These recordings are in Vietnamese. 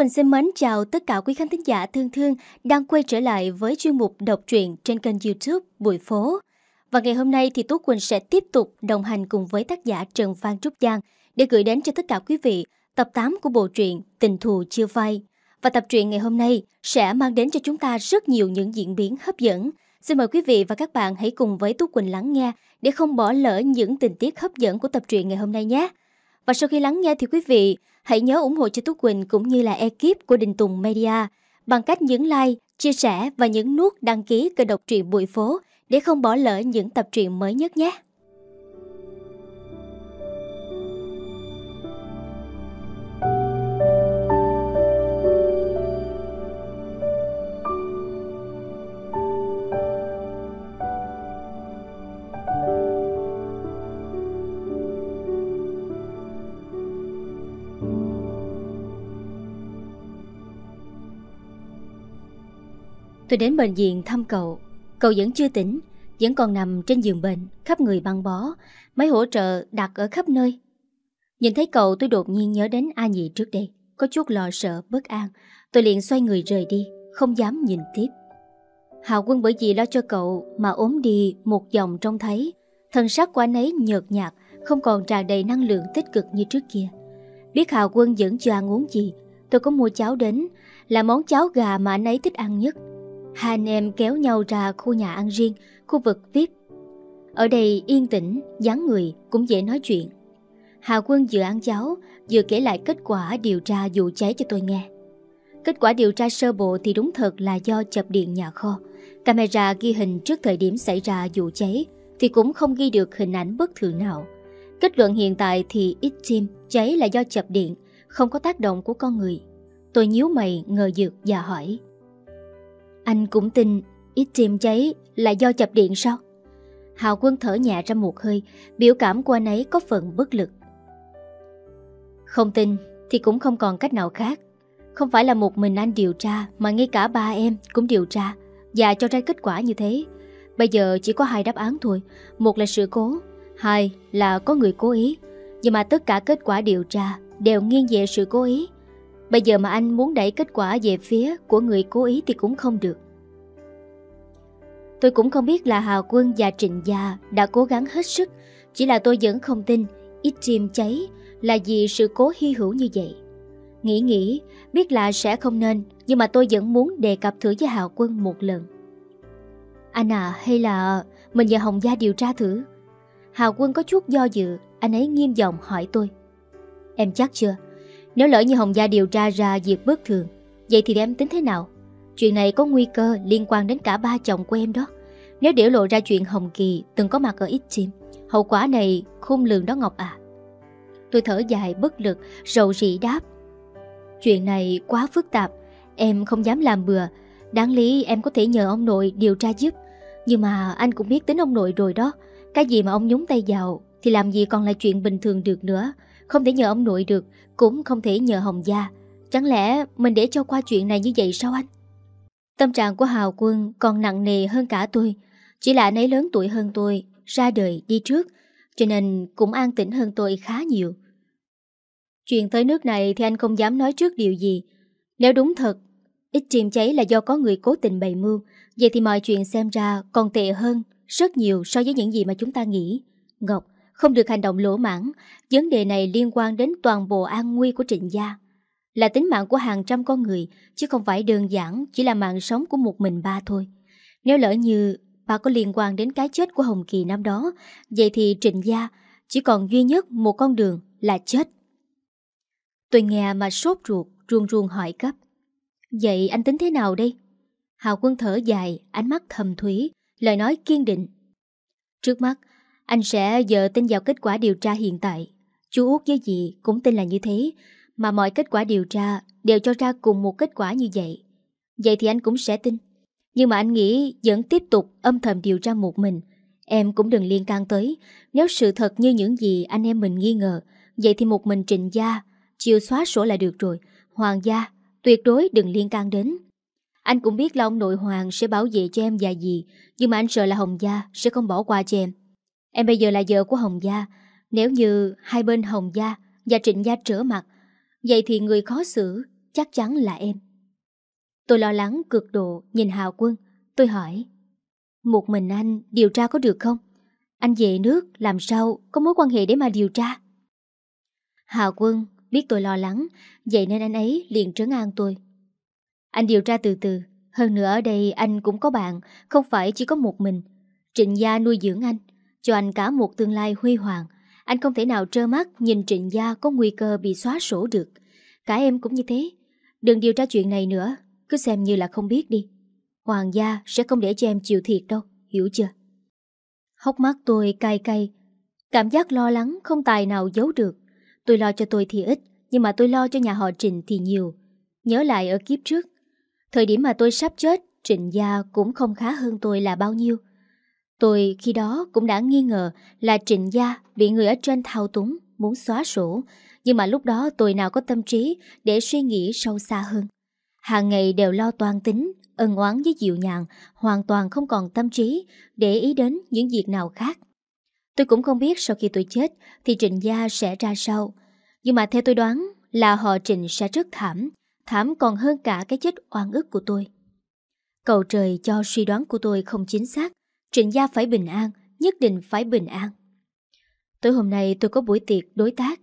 Quỳnh xin mến chào tất cả quý khán thính giả thương thương đang quay trở lại với chuyên mục đọc truyện trên kênh youtube Bụi Phố. Và ngày hôm nay thì Tú Quỳnh sẽ tiếp tục đồng hành cùng với tác giả Trần Phan Trúc Giang để gửi đến cho tất cả quý vị tập 8 của bộ truyện Tình thù chưa phai. Và tập truyện ngày hôm nay sẽ mang đến cho chúng ta rất nhiều những diễn biến hấp dẫn. Xin mời quý vị và các bạn hãy cùng với Tú Quỳnh lắng nghe để không bỏ lỡ những tình tiết hấp dẫn của tập truyện ngày hôm nay nhé. Và sau khi lắng nghe thì quý vị hãy nhớ ủng hộ cho Tú Quỳnh cũng như là ekip của Đình Tùng Media bằng cách nhấn like, chia sẻ và nhấn nút đăng ký kênh đọc truyện Bụi Phố để không bỏ lỡ những tập truyện mới nhất nhé. Tôi đến bệnh viện thăm cậu Cậu vẫn chưa tỉnh Vẫn còn nằm trên giường bệnh Khắp người băng bó Máy hỗ trợ đặt ở khắp nơi Nhìn thấy cậu tôi đột nhiên nhớ đến A Nhị trước đây Có chút lo sợ bất an Tôi liền xoay người rời đi Không dám nhìn tiếp Hào quân bởi vì lo cho cậu Mà ốm đi một dòng trong thấy Thần sắc của anh ấy nhợt nhạt Không còn tràn đầy năng lượng tích cực như trước kia Biết Hào quân vẫn chưa ăn uống gì Tôi có mua cháo đến Là món cháo gà mà anh ấy thích ăn nhất Hai anh em kéo nhau ra khu nhà ăn riêng, khu vực VIP. Ở đây yên tĩnh, dáng người cũng dễ nói chuyện. Hà Quân vừa ăn cháo, vừa kể lại kết quả điều tra vụ cháy cho tôi nghe. Kết quả điều tra sơ bộ thì đúng thật là do chập điện nhà kho. Camera ghi hình trước thời điểm xảy ra vụ cháy thì cũng không ghi được hình ảnh bất thường nào. Kết luận hiện tại thì ít chim cháy là do chập điện, không có tác động của con người. Tôi nhíu mày ngờ dược và hỏi. Anh cũng tin ít chìm cháy là do chập điện sao? Hào Quân thở nhẹ ra một hơi, biểu cảm của anh ấy có phần bất lực. Không tin thì cũng không còn cách nào khác. Không phải là một mình anh điều tra mà ngay cả ba em cũng điều tra và cho ra kết quả như thế. Bây giờ chỉ có hai đáp án thôi. Một là sự cố, hai là có người cố ý. Nhưng mà tất cả kết quả điều tra đều nghiêng về sự cố ý. Bây giờ mà anh muốn đẩy kết quả về phía của người cố ý thì cũng không được. Tôi cũng không biết là Hà Quân và Trịnh Gia đã cố gắng hết sức, chỉ là tôi vẫn không tin ít chim cháy là vì sự cố hy hữu như vậy. Nghĩ nghĩ, biết là sẽ không nên, nhưng mà tôi vẫn muốn đề cập thử với Hà Quân một lần. Anh à, hay là mình và Hồng Gia điều tra thử? Hà Quân có chút do dự, anh ấy nghiêm giọng hỏi tôi. Em chắc chưa? Nếu lỡ như Hồng Gia điều tra ra việc bất thường Vậy thì em tính thế nào Chuyện này có nguy cơ liên quan đến cả ba chồng của em đó Nếu để lộ ra chuyện Hồng Kỳ từng có mặt ở ít chim Hậu quả này khung lường đó Ngọc à Tôi thở dài bất lực Rầu rĩ đáp Chuyện này quá phức tạp Em không dám làm bừa Đáng lý em có thể nhờ ông nội điều tra giúp Nhưng mà anh cũng biết tính ông nội rồi đó Cái gì mà ông nhúng tay vào Thì làm gì còn là chuyện bình thường được nữa Không thể nhờ ông nội được cũng không thể nhờ Hồng Gia Chẳng lẽ mình để cho qua chuyện này như vậy sao anh Tâm trạng của Hào Quân còn nặng nề hơn cả tôi Chỉ là anh ấy lớn tuổi hơn tôi Ra đời đi trước Cho nên cũng an tĩnh hơn tôi khá nhiều Chuyện tới nước này thì anh không dám nói trước điều gì Nếu đúng thật Ít chìm cháy là do có người cố tình bày mưu Vậy thì mọi chuyện xem ra còn tệ hơn Rất nhiều so với những gì mà chúng ta nghĩ Ngọc không được hành động lỗ mãng, vấn đề này liên quan đến toàn bộ an nguy của trịnh gia. Là tính mạng của hàng trăm con người, chứ không phải đơn giản chỉ là mạng sống của một mình ba thôi. Nếu lỡ như ba có liên quan đến cái chết của Hồng Kỳ năm đó, vậy thì trịnh gia chỉ còn duy nhất một con đường là chết. Tôi nghe mà sốt ruột, ruông ruông hỏi cấp. Vậy anh tính thế nào đây? Hào quân thở dài, ánh mắt thầm thúy, lời nói kiên định. Trước mắt, anh sẽ giờ tin vào kết quả điều tra hiện tại. Chú út với dì cũng tin là như thế, mà mọi kết quả điều tra đều cho ra cùng một kết quả như vậy. Vậy thì anh cũng sẽ tin. Nhưng mà anh nghĩ vẫn tiếp tục âm thầm điều tra một mình. Em cũng đừng liên can tới. Nếu sự thật như những gì anh em mình nghi ngờ, vậy thì một mình trình gia, chiều xóa sổ là được rồi. Hoàng gia, tuyệt đối đừng liên can đến. Anh cũng biết là ông nội Hoàng sẽ bảo vệ cho em và dì, nhưng mà anh sợ là Hồng gia sẽ không bỏ qua cho em. Em bây giờ là vợ của Hồng Gia Nếu như hai bên Hồng Gia Và Trịnh Gia trở mặt Vậy thì người khó xử chắc chắn là em Tôi lo lắng cực độ Nhìn Hào Quân Tôi hỏi Một mình anh điều tra có được không Anh về nước làm sao có mối quan hệ để mà điều tra Hào Quân biết tôi lo lắng Vậy nên anh ấy liền trấn an tôi Anh điều tra từ từ Hơn nữa ở đây anh cũng có bạn Không phải chỉ có một mình Trịnh gia nuôi dưỡng anh cho anh cả một tương lai huy hoàng. Anh không thể nào trơ mắt nhìn Trịnh Gia có nguy cơ bị xóa sổ được. Cả em cũng như thế. Đừng điều tra chuyện này nữa, cứ xem như là không biết đi. Hoàng gia sẽ không để cho em chịu thiệt đâu, hiểu chưa? Hốc mắt tôi cay cay, cảm giác lo lắng không tài nào giấu được. Tôi lo cho tôi thì ít, nhưng mà tôi lo cho nhà họ Trịnh thì nhiều. Nhớ lại ở kiếp trước, thời điểm mà tôi sắp chết, Trịnh gia cũng không khá hơn tôi là bao nhiêu. Tôi khi đó cũng đã nghi ngờ là trịnh gia bị người ở trên thao túng, muốn xóa sổ. Nhưng mà lúc đó tôi nào có tâm trí để suy nghĩ sâu xa hơn. Hàng ngày đều lo toan tính, ân oán với dịu nhàng, hoàn toàn không còn tâm trí để ý đến những việc nào khác. Tôi cũng không biết sau khi tôi chết thì trịnh gia sẽ ra sao. Nhưng mà theo tôi đoán là họ trịnh sẽ rất thảm, thảm còn hơn cả cái chết oan ức của tôi. Cầu trời cho suy đoán của tôi không chính xác, Trịnh gia phải bình an, nhất định phải bình an. Tối hôm nay tôi có buổi tiệc đối tác.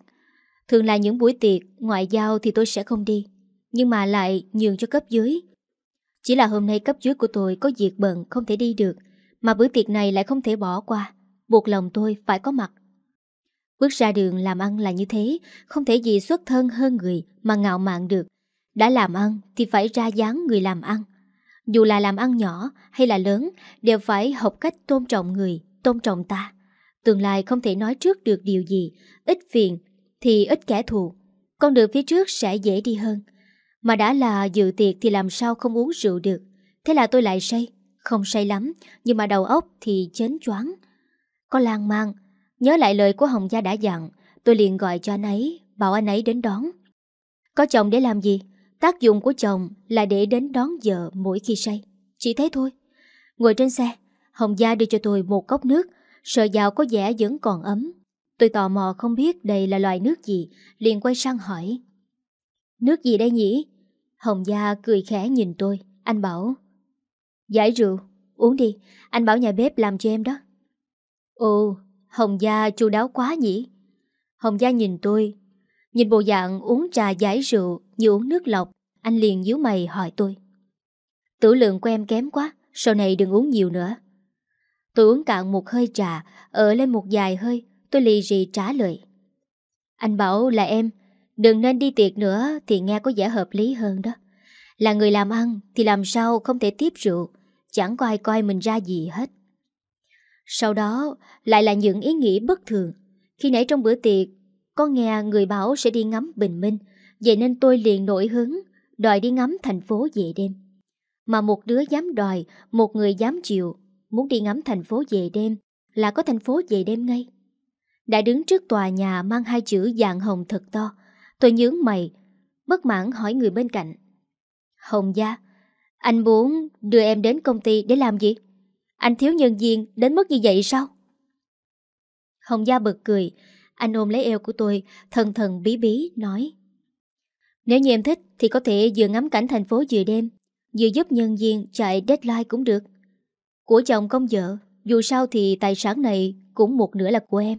Thường là những buổi tiệc ngoại giao thì tôi sẽ không đi, nhưng mà lại nhường cho cấp dưới. Chỉ là hôm nay cấp dưới của tôi có việc bận không thể đi được, mà bữa tiệc này lại không thể bỏ qua, buộc lòng tôi phải có mặt. Bước ra đường làm ăn là như thế, không thể gì xuất thân hơn người mà ngạo mạn được. Đã làm ăn thì phải ra dáng người làm ăn. Dù là làm ăn nhỏ hay là lớn, đều phải học cách tôn trọng người, tôn trọng ta. Tương lai không thể nói trước được điều gì, ít phiền thì ít kẻ thù. Con đường phía trước sẽ dễ đi hơn. Mà đã là dự tiệc thì làm sao không uống rượu được. Thế là tôi lại say, không say lắm, nhưng mà đầu óc thì chến choáng. Có lang mang, nhớ lại lời của Hồng Gia đã dặn, tôi liền gọi cho anh ấy, bảo anh ấy đến đón. Có chồng để làm gì? Tác dụng của chồng là để đến đón vợ mỗi khi say. Chỉ thế thôi. Ngồi trên xe, Hồng Gia đưa cho tôi một cốc nước, sợ dạo có vẻ vẫn còn ấm. Tôi tò mò không biết đây là loại nước gì, liền quay sang hỏi. Nước gì đây nhỉ? Hồng Gia cười khẽ nhìn tôi, anh bảo. Giải rượu, uống đi, anh bảo nhà bếp làm cho em đó. Ồ, Hồng Gia chu đáo quá nhỉ? Hồng Gia nhìn tôi, Nhìn bộ dạng uống trà giải rượu như uống nước lọc, anh liền nhíu mày hỏi tôi. Tử lượng của em kém quá, sau này đừng uống nhiều nữa. Tôi uống cạn một hơi trà, ở lên một dài hơi, tôi lì rì trả lời. Anh bảo là em, đừng nên đi tiệc nữa thì nghe có vẻ hợp lý hơn đó. Là người làm ăn thì làm sao không thể tiếp rượu, chẳng có ai coi mình ra gì hết. Sau đó lại là những ý nghĩ bất thường. Khi nãy trong bữa tiệc có nghe người bảo sẽ đi ngắm bình minh, vậy nên tôi liền nổi hứng, đòi đi ngắm thành phố về đêm. Mà một đứa dám đòi, một người dám chịu, muốn đi ngắm thành phố về đêm là có thành phố về đêm ngay. Đã đứng trước tòa nhà mang hai chữ dạng hồng thật to, tôi nhướng mày, bất mãn hỏi người bên cạnh. Hồng gia, anh muốn đưa em đến công ty để làm gì? Anh thiếu nhân viên đến mức như vậy sao? Hồng Gia bật cười, anh ôm lấy eo của tôi, thần thần bí bí, nói Nếu như em thích thì có thể vừa ngắm cảnh thành phố vừa đêm, vừa giúp nhân viên chạy deadline cũng được. Của chồng công vợ, dù sao thì tài sản này cũng một nửa là của em.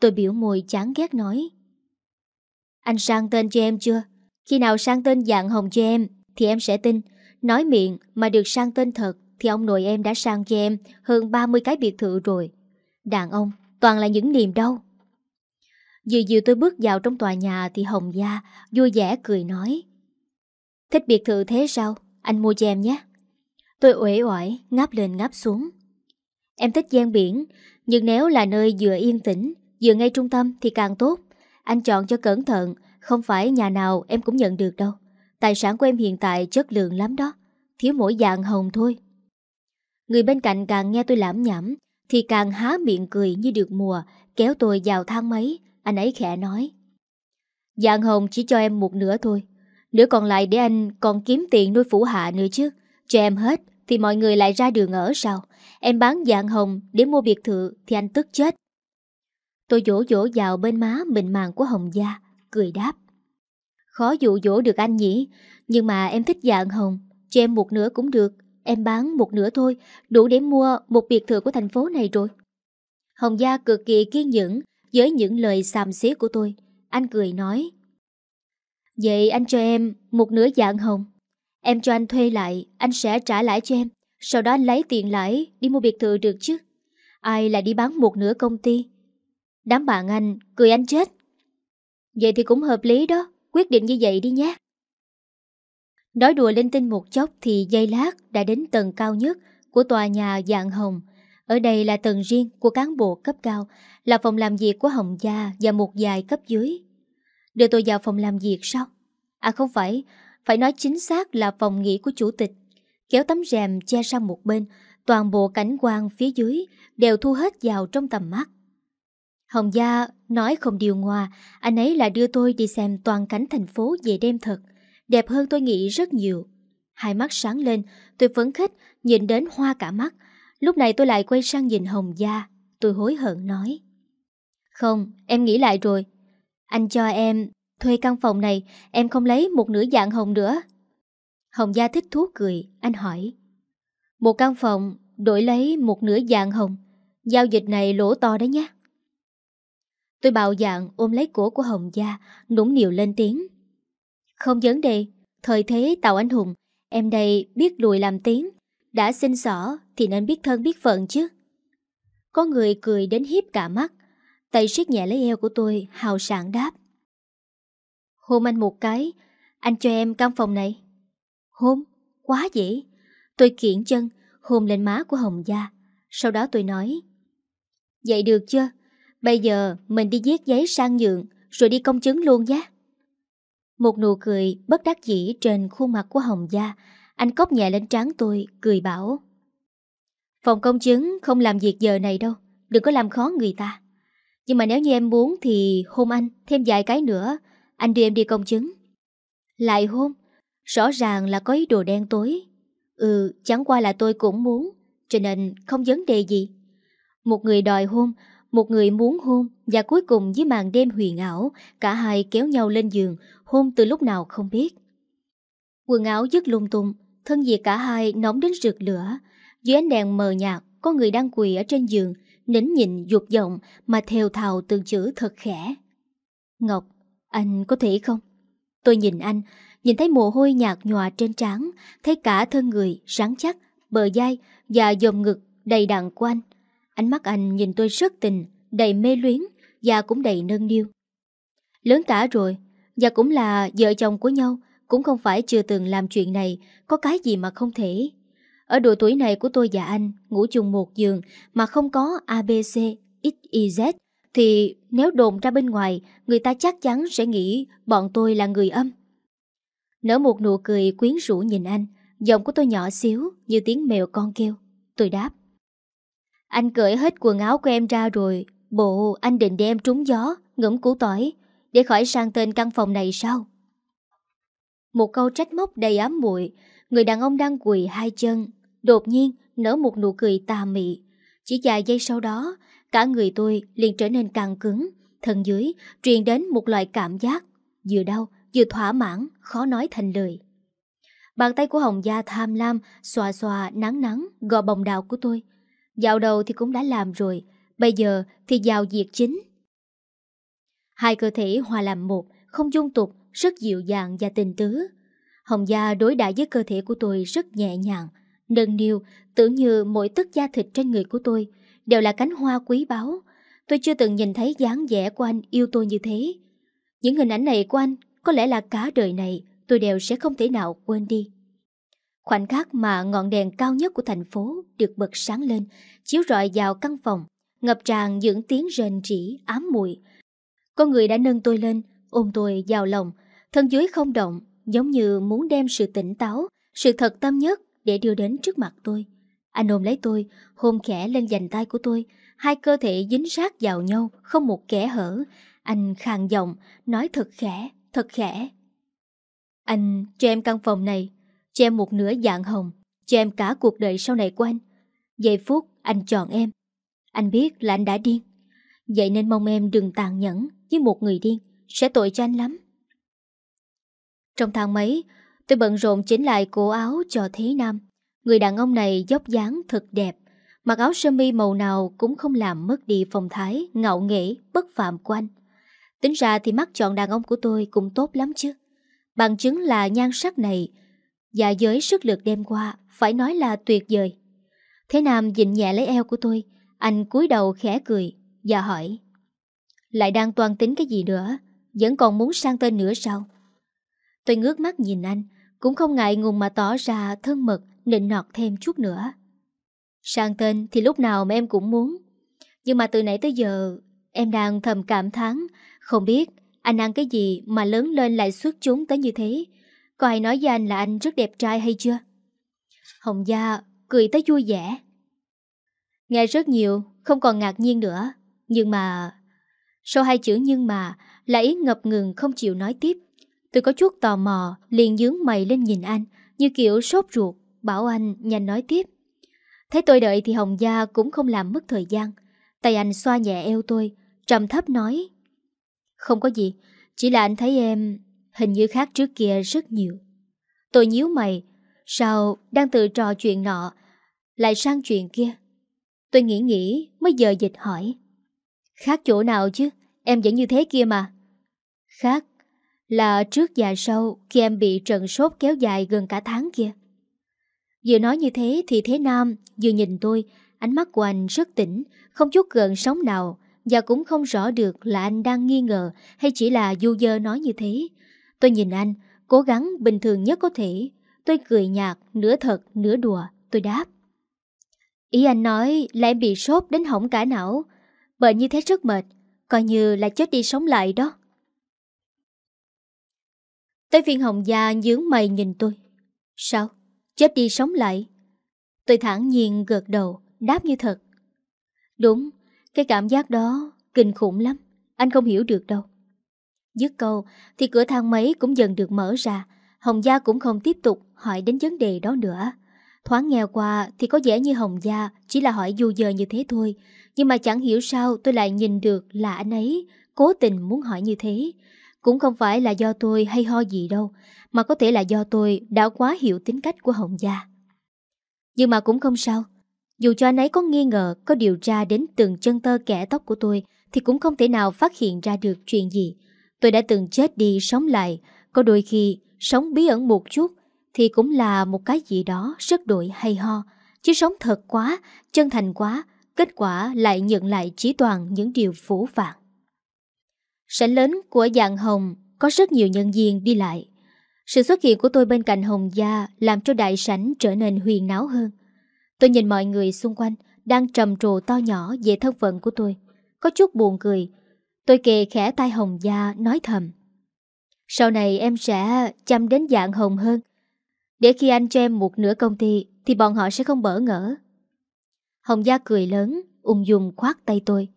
Tôi biểu môi chán ghét nói Anh sang tên cho em chưa? Khi nào sang tên dạng hồng cho em thì em sẽ tin. Nói miệng mà được sang tên thật thì ông nội em đã sang cho em hơn 30 cái biệt thự rồi. Đàn ông toàn là những niềm đau. Dì dìu tôi bước vào trong tòa nhà thì Hồng Gia vui vẻ cười nói. Thích biệt thự thế sao? Anh mua cho em nhé. Tôi uể oải, ngáp lên ngáp xuống. Em thích gian biển, nhưng nếu là nơi vừa yên tĩnh, vừa ngay trung tâm thì càng tốt. Anh chọn cho cẩn thận, không phải nhà nào em cũng nhận được đâu. Tài sản của em hiện tại chất lượng lắm đó, thiếu mỗi dạng hồng thôi. Người bên cạnh càng nghe tôi lãm nhảm, thì càng há miệng cười như được mùa, kéo tôi vào thang máy, anh ấy khẽ nói. Dạng hồng chỉ cho em một nửa thôi. Nửa còn lại để anh còn kiếm tiền nuôi phủ hạ nữa chứ. Cho em hết thì mọi người lại ra đường ở sao? Em bán dạng hồng để mua biệt thự thì anh tức chết. Tôi dỗ dỗ vào bên má mịn màng của Hồng Gia, cười đáp. Khó dụ dỗ được anh nhỉ, nhưng mà em thích dạng hồng, cho em một nửa cũng được, em bán một nửa thôi, đủ để mua một biệt thự của thành phố này rồi. Hồng Gia cực kỳ kiên nhẫn, với những lời xàm xí của tôi, anh cười nói. Vậy anh cho em một nửa dạng hồng. Em cho anh thuê lại, anh sẽ trả lãi cho em. Sau đó anh lấy tiền lãi đi mua biệt thự được chứ. Ai lại đi bán một nửa công ty. Đám bạn anh, cười anh chết. Vậy thì cũng hợp lý đó, quyết định như vậy đi nhé. Nói đùa linh tinh một chốc thì dây lát đã đến tầng cao nhất của tòa nhà dạng hồng. Ở đây là tầng riêng của cán bộ cấp cao, là phòng làm việc của Hồng Gia và một vài cấp dưới. Đưa tôi vào phòng làm việc sao? À không phải, phải nói chính xác là phòng nghỉ của chủ tịch. Kéo tấm rèm che sang một bên, toàn bộ cảnh quan phía dưới đều thu hết vào trong tầm mắt. Hồng Gia nói không điều ngoa, anh ấy là đưa tôi đi xem toàn cảnh thành phố về đêm thật. Đẹp hơn tôi nghĩ rất nhiều. Hai mắt sáng lên, tôi phấn khích, nhìn đến hoa cả mắt. Lúc này tôi lại quay sang nhìn Hồng Gia. Tôi hối hận nói. Không, em nghĩ lại rồi. Anh cho em thuê căn phòng này, em không lấy một nửa dạng hồng nữa. Hồng Gia thích thú cười, anh hỏi. Một căn phòng đổi lấy một nửa dạng hồng. Giao dịch này lỗ to đấy nhé. Tôi bạo dạng ôm lấy cổ của Hồng Gia, nũng nịu lên tiếng. Không vấn đề, thời thế tạo anh hùng, em đây biết lùi làm tiếng. Đã xin xỏ thì nên biết thân biết phận chứ. Có người cười đến hiếp cả mắt. Tay siết nhẹ lấy eo của tôi Hào sảng đáp Hôn anh một cái Anh cho em căn phòng này Hôn, quá dễ Tôi kiện chân, hôn lên má của Hồng Gia Sau đó tôi nói Vậy được chưa? Bây giờ mình đi viết giấy sang nhượng Rồi đi công chứng luôn nhé Một nụ cười bất đắc dĩ trên khuôn mặt của Hồng Gia Anh cốc nhẹ lên trán tôi, cười bảo Phòng công chứng không làm việc giờ này đâu Đừng có làm khó người ta nhưng mà nếu như em muốn thì hôn anh thêm vài cái nữa, anh đưa em đi công chứng. Lại hôn? Rõ ràng là có ý đồ đen tối. Ừ, chẳng qua là tôi cũng muốn, cho nên không vấn đề gì. Một người đòi hôn, một người muốn hôn và cuối cùng với màn đêm huyền ảo, cả hai kéo nhau lên giường, hôn từ lúc nào không biết. Quần áo dứt lung tung, thân nhiệt cả hai nóng đến rực lửa. Dưới ánh đèn mờ nhạt, có người đang quỳ ở trên giường, nín nhìn dục vọng mà theo thào từng chữ thật khẽ. Ngọc, anh có thể không? Tôi nhìn anh, nhìn thấy mồ hôi nhạt nhòa trên trán, thấy cả thân người rắn chắc, bờ dai và dòng ngực đầy đặn của anh. Ánh mắt anh nhìn tôi rất tình, đầy mê luyến và cũng đầy nâng niu. Lớn cả rồi, và cũng là vợ chồng của nhau, cũng không phải chưa từng làm chuyện này, có cái gì mà không thể. Ở độ tuổi này của tôi và anh, ngủ chung một giường mà không có ABC, XYZ, thì nếu đồn ra bên ngoài, người ta chắc chắn sẽ nghĩ bọn tôi là người âm. Nở một nụ cười quyến rũ nhìn anh, giọng của tôi nhỏ xíu như tiếng mèo con kêu. Tôi đáp. Anh cởi hết quần áo của em ra rồi, bộ anh định đem trúng gió, ngẫm củ tỏi, để khỏi sang tên căn phòng này sao? Một câu trách móc đầy ám muội người đàn ông đang quỳ hai chân, đột nhiên nở một nụ cười tà mị. Chỉ vài giây sau đó, cả người tôi liền trở nên càng cứng, thân dưới truyền đến một loại cảm giác vừa đau vừa thỏa mãn, khó nói thành lời. Bàn tay của Hồng Gia tham lam, xòa xòa, nắng nắng, gò bồng đào của tôi. Dạo đầu thì cũng đã làm rồi, bây giờ thì vào việc chính. Hai cơ thể hòa làm một, không dung tục, rất dịu dàng và tình tứ. Hồng Gia đối đãi với cơ thể của tôi rất nhẹ nhàng, nâng niu, tưởng như mỗi tấc da thịt trên người của tôi đều là cánh hoa quý báu. Tôi chưa từng nhìn thấy dáng vẻ của anh yêu tôi như thế. Những hình ảnh này của anh có lẽ là cả đời này tôi đều sẽ không thể nào quên đi. Khoảnh khắc mà ngọn đèn cao nhất của thành phố được bật sáng lên, chiếu rọi vào căn phòng, ngập tràn những tiếng rền rỉ ám muội. Có người đã nâng tôi lên, ôm tôi vào lòng, thân dưới không động, giống như muốn đem sự tỉnh táo, sự thật tâm nhất để đưa đến trước mặt tôi. Anh ôm lấy tôi, hôn khẽ lên dành tay của tôi, hai cơ thể dính sát vào nhau, không một kẽ hở. Anh khàn giọng, nói thật khẽ, thật khẽ. Anh cho em căn phòng này, cho em một nửa dạng hồng, cho em cả cuộc đời sau này của anh. Giây phút anh chọn em. Anh biết là anh đã điên. Vậy nên mong em đừng tàn nhẫn với một người điên, sẽ tội cho anh lắm. Trong thang máy, Tôi bận rộn chỉnh lại cổ áo cho Thế Nam. Người đàn ông này dốc dáng thật đẹp. Mặc áo sơ mi màu nào cũng không làm mất đi phong thái, ngạo nghễ, bất phạm của anh. Tính ra thì mắt chọn đàn ông của tôi cũng tốt lắm chứ. Bằng chứng là nhan sắc này, dạ giới sức lực đêm qua, phải nói là tuyệt vời. Thế Nam dịnh nhẹ lấy eo của tôi, anh cúi đầu khẽ cười và hỏi. Lại đang toàn tính cái gì nữa, vẫn còn muốn sang tên nữa sao? Tôi ngước mắt nhìn anh, cũng không ngại ngùng mà tỏ ra thân mật Nịnh nọt thêm chút nữa Sang tên thì lúc nào mà em cũng muốn Nhưng mà từ nãy tới giờ Em đang thầm cảm thán Không biết anh ăn cái gì Mà lớn lên lại xuất chúng tới như thế Có ai nói với anh là anh rất đẹp trai hay chưa Hồng Gia cười tới vui vẻ Nghe rất nhiều Không còn ngạc nhiên nữa Nhưng mà Sau hai chữ nhưng mà Là ý ngập ngừng không chịu nói tiếp Tôi có chút tò mò, liền dướng mày lên nhìn anh, như kiểu sốt ruột, bảo anh nhanh nói tiếp. Thấy tôi đợi thì Hồng Gia cũng không làm mất thời gian. Tay anh xoa nhẹ eo tôi, trầm thấp nói. Không có gì, chỉ là anh thấy em hình như khác trước kia rất nhiều. Tôi nhíu mày, sao đang tự trò chuyện nọ, lại sang chuyện kia. Tôi nghĩ nghĩ mới giờ dịch hỏi. Khác chỗ nào chứ, em vẫn như thế kia mà. Khác là trước và sau khi em bị trận sốt kéo dài gần cả tháng kia. Vừa nói như thế thì Thế Nam vừa nhìn tôi, ánh mắt của anh rất tỉnh, không chút gần sóng nào và cũng không rõ được là anh đang nghi ngờ hay chỉ là du dơ nói như thế. Tôi nhìn anh, cố gắng bình thường nhất có thể. Tôi cười nhạt, nửa thật, nửa đùa. Tôi đáp. Ý anh nói là em bị sốt đến hỏng cả não. Bệnh như thế rất mệt, coi như là chết đi sống lại đó. Tới phiên Hồng Gia nhướng mày nhìn tôi. Sao? Chết đi sống lại. Tôi thẳng nhiên gợt đầu, đáp như thật. Đúng, cái cảm giác đó kinh khủng lắm. Anh không hiểu được đâu. Dứt câu thì cửa thang máy cũng dần được mở ra. Hồng Gia cũng không tiếp tục hỏi đến vấn đề đó nữa. Thoáng nghe qua thì có vẻ như Hồng Gia chỉ là hỏi du dờ như thế thôi. Nhưng mà chẳng hiểu sao tôi lại nhìn được là anh ấy cố tình muốn hỏi như thế. Cũng không phải là do tôi hay ho gì đâu, mà có thể là do tôi đã quá hiểu tính cách của Hồng Gia. Nhưng mà cũng không sao. Dù cho anh ấy có nghi ngờ, có điều tra đến từng chân tơ kẻ tóc của tôi, thì cũng không thể nào phát hiện ra được chuyện gì. Tôi đã từng chết đi, sống lại. Có đôi khi, sống bí ẩn một chút, thì cũng là một cái gì đó rất đổi hay ho. Chứ sống thật quá, chân thành quá, kết quả lại nhận lại chỉ toàn những điều phủ phạt. Sảnh lớn của dạng hồng có rất nhiều nhân viên đi lại. Sự xuất hiện của tôi bên cạnh Hồng Gia làm cho đại sảnh trở nên huyền náo hơn. Tôi nhìn mọi người xung quanh đang trầm trồ to nhỏ về thân phận của tôi. Có chút buồn cười. Tôi kề khẽ tay Hồng Gia nói thầm. Sau này em sẽ chăm đến dạng Hồng hơn. Để khi anh cho em một nửa công ty thì bọn họ sẽ không bỡ ngỡ. Hồng Gia cười lớn, ung dung khoát tay tôi.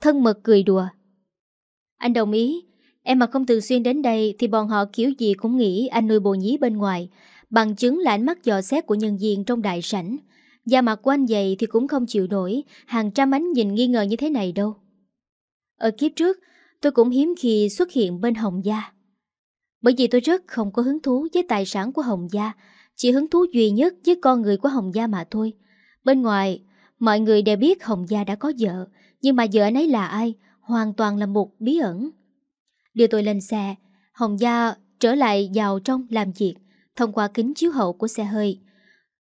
Thân mật cười đùa. Anh đồng ý, em mà không thường xuyên đến đây thì bọn họ kiểu gì cũng nghĩ anh nuôi bồ nhí bên ngoài. Bằng chứng là ánh mắt dò xét của nhân viên trong đại sảnh. Da mặt của anh dày thì cũng không chịu nổi, hàng trăm ánh nhìn nghi ngờ như thế này đâu. Ở kiếp trước, tôi cũng hiếm khi xuất hiện bên Hồng Gia. Bởi vì tôi rất không có hứng thú với tài sản của Hồng Gia, chỉ hứng thú duy nhất với con người của Hồng Gia mà thôi. Bên ngoài, mọi người đều biết Hồng Gia đã có vợ, nhưng mà vợ ấy là ai, hoàn toàn là một bí ẩn. Đưa tôi lên xe, Hồng Gia trở lại vào trong làm việc, thông qua kính chiếu hậu của xe hơi.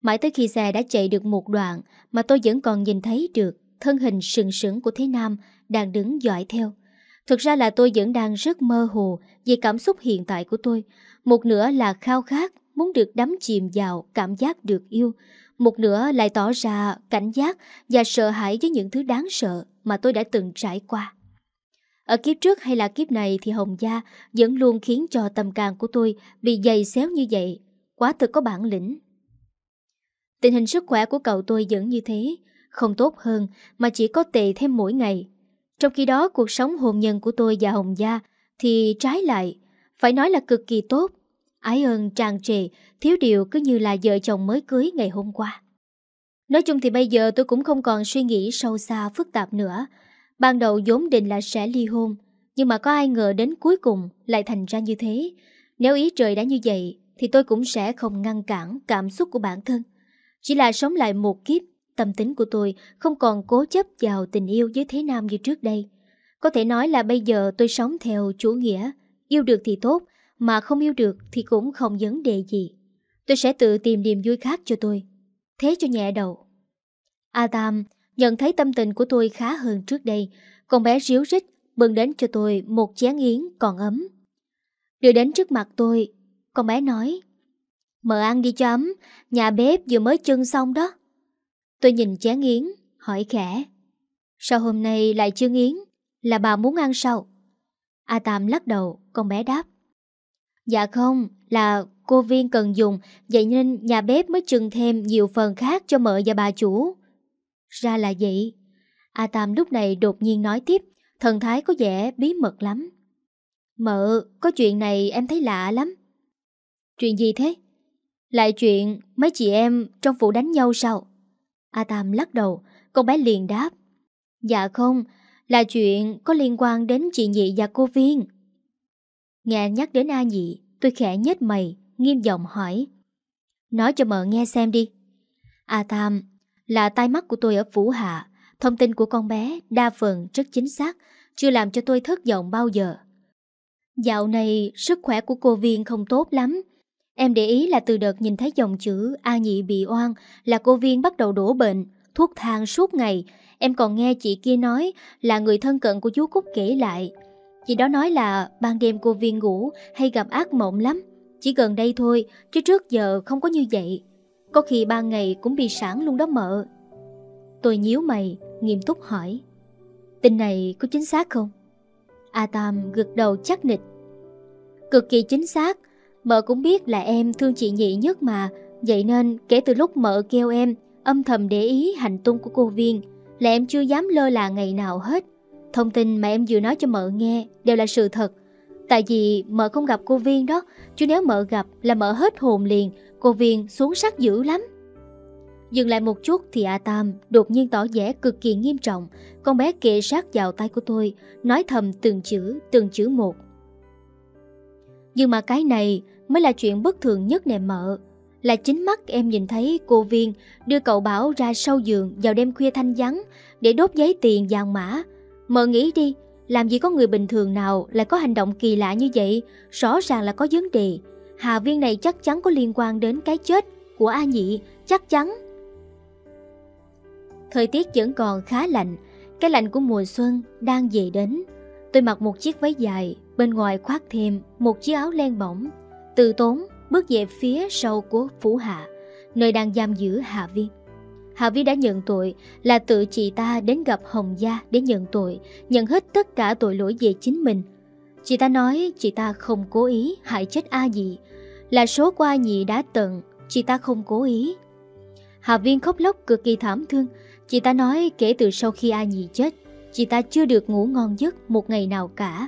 Mãi tới khi xe đã chạy được một đoạn mà tôi vẫn còn nhìn thấy được thân hình sừng sững của Thế Nam đang đứng dõi theo. Thực ra là tôi vẫn đang rất mơ hồ về cảm xúc hiện tại của tôi. Một nửa là khao khát, muốn được đắm chìm vào cảm giác được yêu. Một nửa lại tỏ ra cảnh giác và sợ hãi với những thứ đáng sợ mà tôi đã từng trải qua. Ở kiếp trước hay là kiếp này thì Hồng Gia vẫn luôn khiến cho tâm can của tôi bị dày xéo như vậy. Quá thực có bản lĩnh. Tình hình sức khỏe của cậu tôi vẫn như thế, không tốt hơn mà chỉ có tệ thêm mỗi ngày. Trong khi đó cuộc sống hôn nhân của tôi và Hồng Gia thì trái lại, phải nói là cực kỳ tốt. Ái ơn tràn trề, thiếu điều cứ như là vợ chồng mới cưới ngày hôm qua. Nói chung thì bây giờ tôi cũng không còn suy nghĩ sâu xa phức tạp nữa, Ban đầu vốn định là sẽ ly hôn, nhưng mà có ai ngờ đến cuối cùng lại thành ra như thế. Nếu ý trời đã như vậy, thì tôi cũng sẽ không ngăn cản cảm xúc của bản thân. Chỉ là sống lại một kiếp, tâm tính của tôi không còn cố chấp vào tình yêu với thế nam như trước đây. Có thể nói là bây giờ tôi sống theo chủ nghĩa, yêu được thì tốt, mà không yêu được thì cũng không vấn đề gì. Tôi sẽ tự tìm niềm vui khác cho tôi. Thế cho nhẹ đầu. A Tam Nhận thấy tâm tình của tôi khá hơn trước đây, con bé ríu rít bưng đến cho tôi một chén yến còn ấm. Đưa đến trước mặt tôi, con bé nói Mở ăn đi cho ấm, nhà bếp vừa mới chưng xong đó. Tôi nhìn chén yến, hỏi khẽ Sao hôm nay lại chưa yến? Là bà muốn ăn sao? A Tam lắc đầu, con bé đáp Dạ không, là cô Viên cần dùng, vậy nên nhà bếp mới chừng thêm nhiều phần khác cho mợ và bà chủ. Ra là vậy. A Tam lúc này đột nhiên nói tiếp, thần thái có vẻ bí mật lắm. Mợ, có chuyện này em thấy lạ lắm. Chuyện gì thế? Lại chuyện mấy chị em trong phủ đánh nhau sao? A Tam lắc đầu, con bé liền đáp. Dạ không, là chuyện có liên quan đến chị Nhị và cô Viên. Nghe nhắc đến A Nhị, tôi khẽ nhếch mày, nghiêm giọng hỏi. Nói cho mợ nghe xem đi. A Tam là tai mắt của tôi ở phủ Hạ. Thông tin của con bé đa phần rất chính xác, chưa làm cho tôi thất vọng bao giờ. Dạo này sức khỏe của cô Viên không tốt lắm. Em để ý là từ đợt nhìn thấy dòng chữ A Nhị bị oan là cô Viên bắt đầu đổ bệnh, thuốc thang suốt ngày. Em còn nghe chị kia nói là người thân cận của chú Cúc kể lại. Chị đó nói là ban đêm cô Viên ngủ hay gặp ác mộng lắm. Chỉ gần đây thôi, chứ trước giờ không có như vậy. Có khi ba ngày cũng bị sản luôn đó mợ Tôi nhíu mày Nghiêm túc hỏi Tin này có chính xác không A Tam gật đầu chắc nịch Cực kỳ chính xác Mợ cũng biết là em thương chị nhị nhất mà Vậy nên kể từ lúc mợ kêu em Âm thầm để ý hành tung của cô Viên Là em chưa dám lơ là ngày nào hết Thông tin mà em vừa nói cho mợ nghe Đều là sự thật Tại vì mợ không gặp cô Viên đó, chứ nếu mợ gặp là mợ hết hồn liền, cô Viên xuống sắc dữ lắm. Dừng lại một chút thì A Tam đột nhiên tỏ vẻ cực kỳ nghiêm trọng, con bé kệ sát vào tay của tôi, nói thầm từng chữ, từng chữ một. Nhưng mà cái này mới là chuyện bất thường nhất nè mợ. Là chính mắt em nhìn thấy cô Viên đưa cậu Bảo ra sau giường vào đêm khuya thanh vắng để đốt giấy tiền vàng mã. Mợ nghĩ đi, làm gì có người bình thường nào lại có hành động kỳ lạ như vậy, rõ ràng là có vấn đề. Hà viên này chắc chắn có liên quan đến cái chết của A Nhị, chắc chắn. Thời tiết vẫn còn khá lạnh, cái lạnh của mùa xuân đang về đến. Tôi mặc một chiếc váy dài, bên ngoài khoác thêm một chiếc áo len mỏng, từ tốn bước về phía sau của Phủ Hạ, nơi đang giam giữ Hà Viên. Hà Vi đã nhận tội là tự chị ta đến gặp Hồng Gia để nhận tội, nhận hết tất cả tội lỗi về chính mình. Chị ta nói chị ta không cố ý hại chết A Dì, là số qua nhị Dì đã tận, chị ta không cố ý. Hà Viên khóc lóc cực kỳ thảm thương, chị ta nói kể từ sau khi A nhị chết, chị ta chưa được ngủ ngon giấc một ngày nào cả.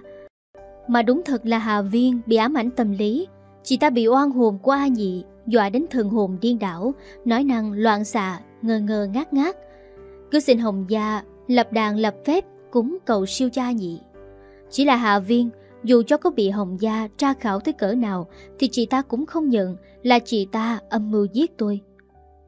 Mà đúng thật là Hà Viên bị ám ảnh tâm lý, chị ta bị oan hồn của A nhị dọa đến thần hồn điên đảo, nói năng loạn xạ ngơ ngơ ngát ngát Cứ xin Hồng Gia lập đàn lập phép cúng cầu siêu cha nhị. Chỉ là Hạ Viên, dù cho có bị Hồng Gia tra khảo tới cỡ nào thì chị ta cũng không nhận là chị ta âm mưu giết tôi.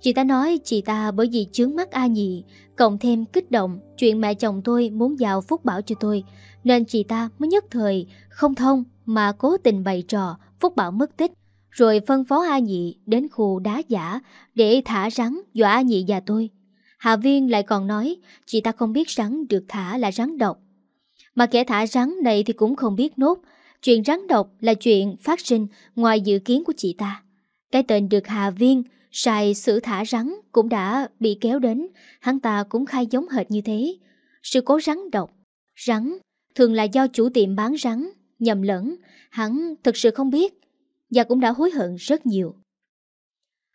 Chị ta nói chị ta bởi vì chướng mắt A Nhị, cộng thêm kích động chuyện mẹ chồng tôi muốn giàu phúc bảo cho tôi, nên chị ta mới nhất thời không thông mà cố tình bày trò phúc bảo mất tích rồi phân phó A Nhị đến khu đá giả để thả rắn dọa A Nhị và tôi. Hạ Viên lại còn nói chị ta không biết rắn được thả là rắn độc. Mà kẻ thả rắn này thì cũng không biết nốt. Chuyện rắn độc là chuyện phát sinh ngoài dự kiến của chị ta. Cái tên được Hà Viên xài xử thả rắn cũng đã bị kéo đến, hắn ta cũng khai giống hệt như thế. Sự cố rắn độc, rắn thường là do chủ tiệm bán rắn, nhầm lẫn, hắn thực sự không biết và cũng đã hối hận rất nhiều.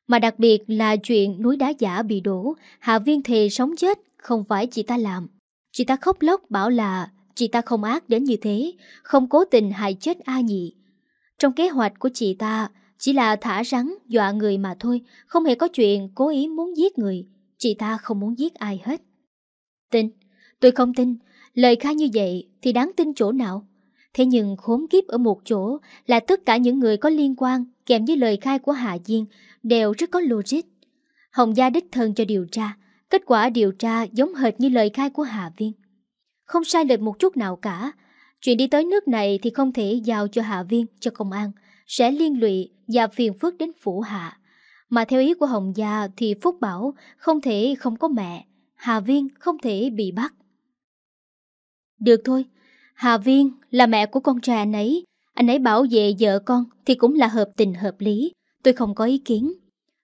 Mà đặc biệt là chuyện núi đá giả bị đổ, Hạ Viên thề sống chết không phải chị ta làm. Chị ta khóc lóc bảo là chị ta không ác đến như thế, không cố tình hại chết A Nhị. Trong kế hoạch của chị ta chỉ là thả rắn dọa người mà thôi, không hề có chuyện cố ý muốn giết người. Chị ta không muốn giết ai hết. Tin, tôi không tin, lời khai như vậy thì đáng tin chỗ nào? Thế nhưng khốn kiếp ở một chỗ là tất cả những người có liên quan kèm với lời khai của Hạ Diên đều rất có logic. Hồng Gia đích thân cho điều tra, kết quả điều tra giống hệt như lời khai của Hạ Viên. Không sai lệch một chút nào cả. Chuyện đi tới nước này thì không thể giao cho Hạ Viên, cho công an, sẽ liên lụy và phiền phức đến phủ Hạ. Mà theo ý của Hồng Gia thì Phúc Bảo không thể không có mẹ, Hà Viên không thể bị bắt. Được thôi, Hà Viên là mẹ của con trai anh ấy. Anh ấy bảo vệ vợ con thì cũng là hợp tình hợp lý. Tôi không có ý kiến.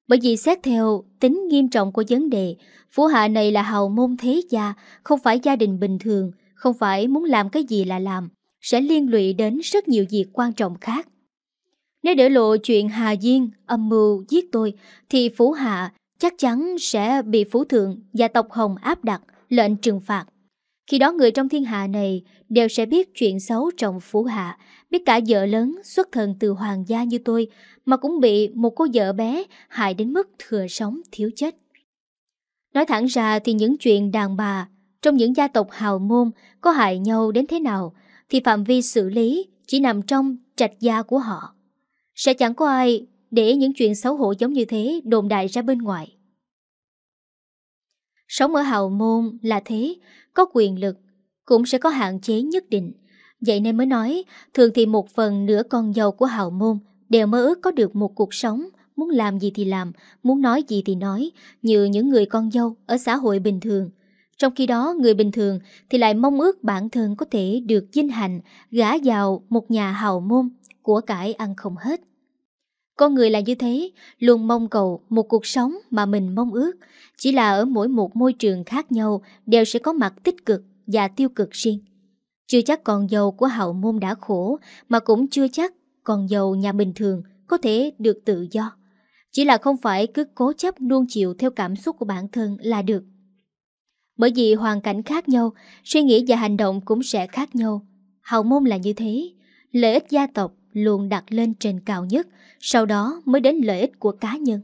Bởi vì xét theo tính nghiêm trọng của vấn đề, Phú Hạ này là hào môn thế gia, không phải gia đình bình thường, không phải muốn làm cái gì là làm, sẽ liên lụy đến rất nhiều việc quan trọng khác. Nếu để lộ chuyện Hà Viên âm mưu giết tôi, thì Phú Hạ chắc chắn sẽ bị Phú Thượng và tộc Hồng áp đặt lệnh trừng phạt. Khi đó người trong thiên hạ này đều sẽ biết chuyện xấu trong phủ hạ, biết cả vợ lớn xuất thân từ hoàng gia như tôi mà cũng bị một cô vợ bé hại đến mức thừa sống thiếu chết. Nói thẳng ra thì những chuyện đàn bà trong những gia tộc hào môn có hại nhau đến thế nào thì phạm vi xử lý chỉ nằm trong trạch gia của họ. Sẽ chẳng có ai để những chuyện xấu hổ giống như thế đồn đại ra bên ngoài. Sống ở hào môn là thế, có quyền lực, cũng sẽ có hạn chế nhất định. Vậy nên mới nói, thường thì một phần nửa con dâu của hào môn đều mơ ước có được một cuộc sống, muốn làm gì thì làm, muốn nói gì thì nói, như những người con dâu ở xã hội bình thường. Trong khi đó, người bình thường thì lại mong ước bản thân có thể được dinh hạnh gả vào một nhà hào môn, của cải ăn không hết. Con người là như thế, luôn mong cầu một cuộc sống mà mình mong ước, chỉ là ở mỗi một môi trường khác nhau đều sẽ có mặt tích cực và tiêu cực riêng. Chưa chắc con dâu của hậu môn đã khổ, mà cũng chưa chắc con dâu nhà bình thường có thể được tự do. Chỉ là không phải cứ cố chấp nuông chịu theo cảm xúc của bản thân là được. Bởi vì hoàn cảnh khác nhau, suy nghĩ và hành động cũng sẽ khác nhau. Hậu môn là như thế, lợi ích gia tộc luôn đặt lên trên cao nhất – sau đó mới đến lợi ích của cá nhân.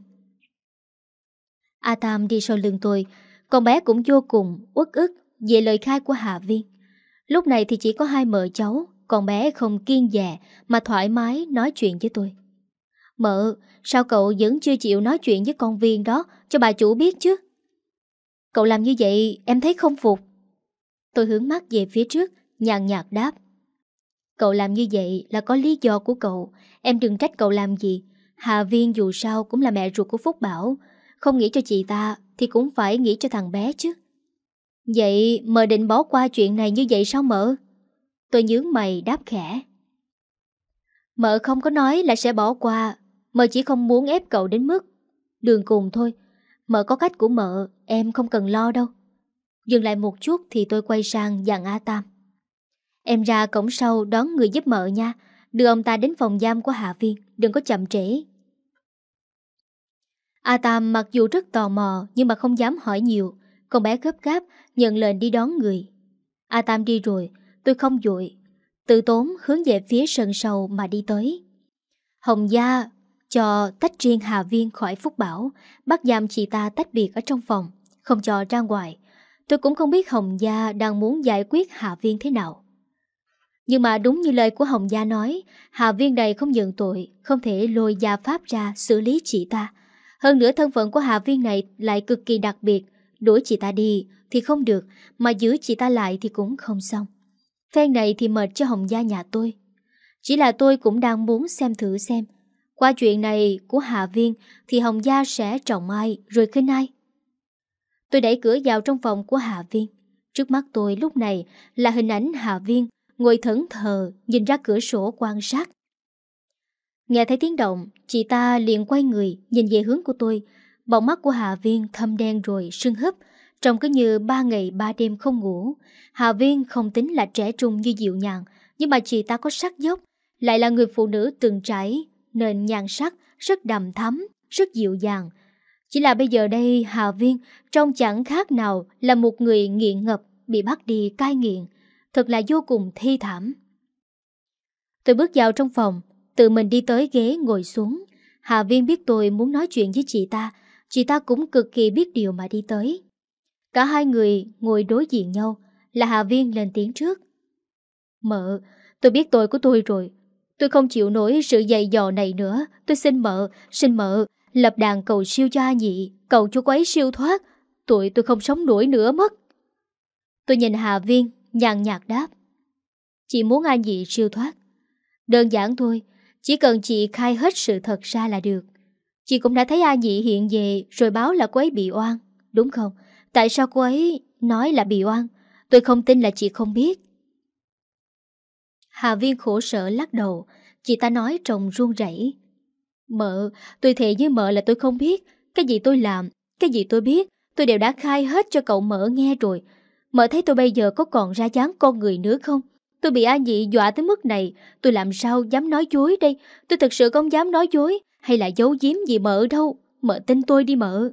A Tam đi sau lưng tôi, con bé cũng vô cùng uất ức về lời khai của Hạ Viên. Lúc này thì chỉ có hai mợ cháu, con bé không kiên dè mà thoải mái nói chuyện với tôi. Mợ, sao cậu vẫn chưa chịu nói chuyện với con Viên đó cho bà chủ biết chứ? Cậu làm như vậy em thấy không phục. Tôi hướng mắt về phía trước, nhàn nhạt đáp. Cậu làm như vậy là có lý do của cậu Em đừng trách cậu làm gì Hà Viên dù sao cũng là mẹ ruột của Phúc Bảo Không nghĩ cho chị ta Thì cũng phải nghĩ cho thằng bé chứ Vậy mờ định bỏ qua chuyện này như vậy sao mợ Tôi nhướng mày đáp khẽ Mợ không có nói là sẽ bỏ qua Mợ chỉ không muốn ép cậu đến mức Đường cùng thôi Mợ có cách của mợ Em không cần lo đâu Dừng lại một chút thì tôi quay sang dặn A Tam Em ra cổng sau đón người giúp mợ nha Đưa ông ta đến phòng giam của Hạ Viên Đừng có chậm trễ A Tam mặc dù rất tò mò Nhưng mà không dám hỏi nhiều Con bé gấp gáp nhận lệnh đi đón người A Tam đi rồi Tôi không dội Tự tốn hướng về phía sân sầu mà đi tới Hồng Gia cho tách riêng Hà Viên khỏi Phúc Bảo, bắt giam chị ta tách biệt ở trong phòng, không cho ra ngoài. Tôi cũng không biết Hồng Gia đang muốn giải quyết Hà Viên thế nào. Nhưng mà đúng như lời của Hồng Gia nói, Hạ Viên này không nhận tội, không thể lôi gia pháp ra xử lý chị ta. Hơn nữa thân phận của Hạ Viên này lại cực kỳ đặc biệt, đuổi chị ta đi thì không được, mà giữ chị ta lại thì cũng không xong. Phen này thì mệt cho Hồng Gia nhà tôi. Chỉ là tôi cũng đang muốn xem thử xem. Qua chuyện này của Hạ Viên thì Hồng Gia sẽ trọng ai rồi khinh ai. Tôi đẩy cửa vào trong phòng của Hạ Viên. Trước mắt tôi lúc này là hình ảnh Hạ Viên ngồi thẫn thờ, nhìn ra cửa sổ quan sát. Nghe thấy tiếng động, chị ta liền quay người, nhìn về hướng của tôi. Bọng mắt của Hà Viên thâm đen rồi, sưng hấp, trông cứ như ba ngày ba đêm không ngủ. Hà Viên không tính là trẻ trung như dịu nhàng, nhưng mà chị ta có sắc dốc, lại là người phụ nữ từng trải, nên nhan sắc rất đầm thắm, rất dịu dàng. Chỉ là bây giờ đây Hà Viên trông chẳng khác nào là một người nghiện ngập bị bắt đi cai nghiện, Thật là vô cùng thi thảm Tôi bước vào trong phòng Tự mình đi tới ghế ngồi xuống Hạ viên biết tôi muốn nói chuyện với chị ta Chị ta cũng cực kỳ biết điều mà đi tới Cả hai người ngồi đối diện nhau Là Hạ viên lên tiếng trước Mợ, tôi biết tội của tôi rồi Tôi không chịu nổi sự dày dò này nữa Tôi xin mợ, xin mợ Lập đàn cầu siêu cho A Nhị Cầu cho quấy siêu thoát Tụi tôi không sống nổi nữa mất Tôi nhìn Hà Viên Nhàn nhạt đáp Chị muốn anh dị siêu thoát Đơn giản thôi Chỉ cần chị khai hết sự thật ra là được Chị cũng đã thấy A dị hiện về Rồi báo là cô ấy bị oan Đúng không? Tại sao cô ấy nói là bị oan Tôi không tin là chị không biết Hà Viên khổ sở lắc đầu Chị ta nói trồng run rẩy Mợ, tôi thề với mợ là tôi không biết Cái gì tôi làm, cái gì tôi biết Tôi đều đã khai hết cho cậu mợ nghe rồi Mợ thấy tôi bây giờ có còn ra dáng con người nữa không? Tôi bị A Nhị dọa tới mức này, tôi làm sao dám nói dối đây? Tôi thật sự không dám nói dối, hay là giấu giếm gì mợ đâu, mợ tin tôi đi mợ.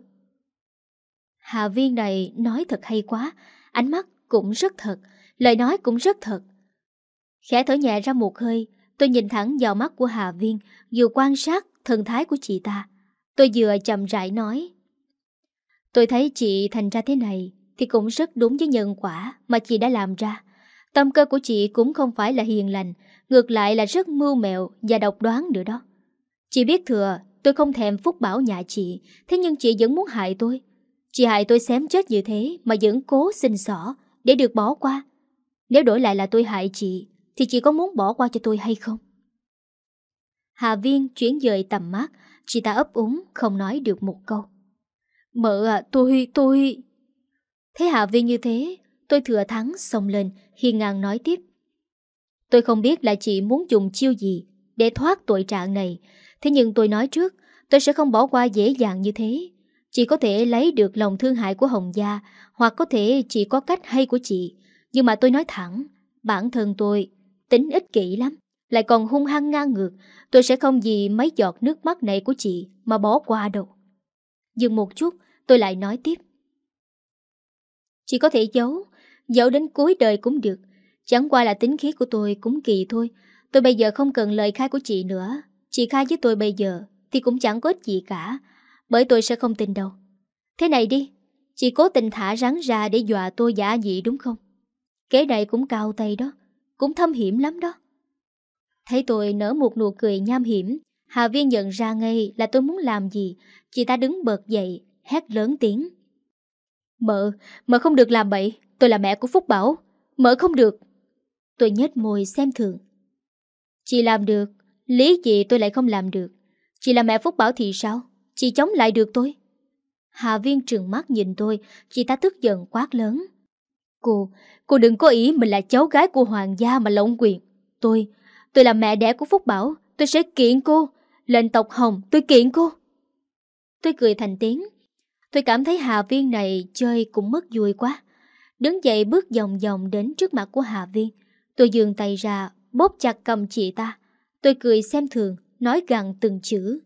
Hà viên này nói thật hay quá, ánh mắt cũng rất thật, lời nói cũng rất thật. Khẽ thở nhẹ ra một hơi, tôi nhìn thẳng vào mắt của Hà Viên, vừa quan sát thần thái của chị ta. Tôi vừa chậm rãi nói. Tôi thấy chị thành ra thế này, thì cũng rất đúng với nhân quả mà chị đã làm ra. Tâm cơ của chị cũng không phải là hiền lành, ngược lại là rất mưu mẹo và độc đoán nữa đó. Chị biết thừa, tôi không thèm phúc bảo nhà chị, thế nhưng chị vẫn muốn hại tôi. Chị hại tôi xém chết như thế mà vẫn cố xin xỏ để được bỏ qua. Nếu đổi lại là tôi hại chị, thì chị có muốn bỏ qua cho tôi hay không? Hà Viên chuyển dời tầm mắt, chị ta ấp úng không nói được một câu. Mợ à, tôi, tôi thế Hạ Viên như thế, tôi thừa thắng xông lên, hiền ngang nói tiếp. Tôi không biết là chị muốn dùng chiêu gì để thoát tội trạng này, thế nhưng tôi nói trước, tôi sẽ không bỏ qua dễ dàng như thế. Chị có thể lấy được lòng thương hại của Hồng Gia, hoặc có thể chị có cách hay của chị. Nhưng mà tôi nói thẳng, bản thân tôi tính ích kỷ lắm, lại còn hung hăng ngang ngược, tôi sẽ không gì mấy giọt nước mắt này của chị mà bỏ qua đâu. Dừng một chút, tôi lại nói tiếp. Chỉ có thể giấu Giấu đến cuối đời cũng được Chẳng qua là tính khí của tôi cũng kỳ thôi Tôi bây giờ không cần lời khai của chị nữa Chị khai với tôi bây giờ Thì cũng chẳng có ích gì cả Bởi tôi sẽ không tin đâu Thế này đi Chị cố tình thả rắn ra để dọa tôi giả dị đúng không Kế này cũng cao tay đó Cũng thâm hiểm lắm đó Thấy tôi nở một nụ cười nham hiểm Hà Viên nhận ra ngay là tôi muốn làm gì Chị ta đứng bật dậy Hét lớn tiếng Mợ, mợ không được làm bậy, tôi là mẹ của Phúc Bảo. Mợ không được. Tôi nhếch môi xem thường. Chị làm được, lý gì tôi lại không làm được. Chị là mẹ Phúc Bảo thì sao? Chị chống lại được tôi. Hà Viên trừng mắt nhìn tôi, chị ta tức giận quát lớn. Cô, cô đừng có ý mình là cháu gái của hoàng gia mà lộng quyền. Tôi, tôi là mẹ đẻ của Phúc Bảo, tôi sẽ kiện cô. lên tộc Hồng, tôi kiện cô. Tôi cười thành tiếng. Tôi cảm thấy hà Viên này chơi cũng mất vui quá. Đứng dậy bước vòng vòng đến trước mặt của hà Viên. Tôi dường tay ra, bóp chặt cầm chị ta. Tôi cười xem thường, nói gần từng chữ.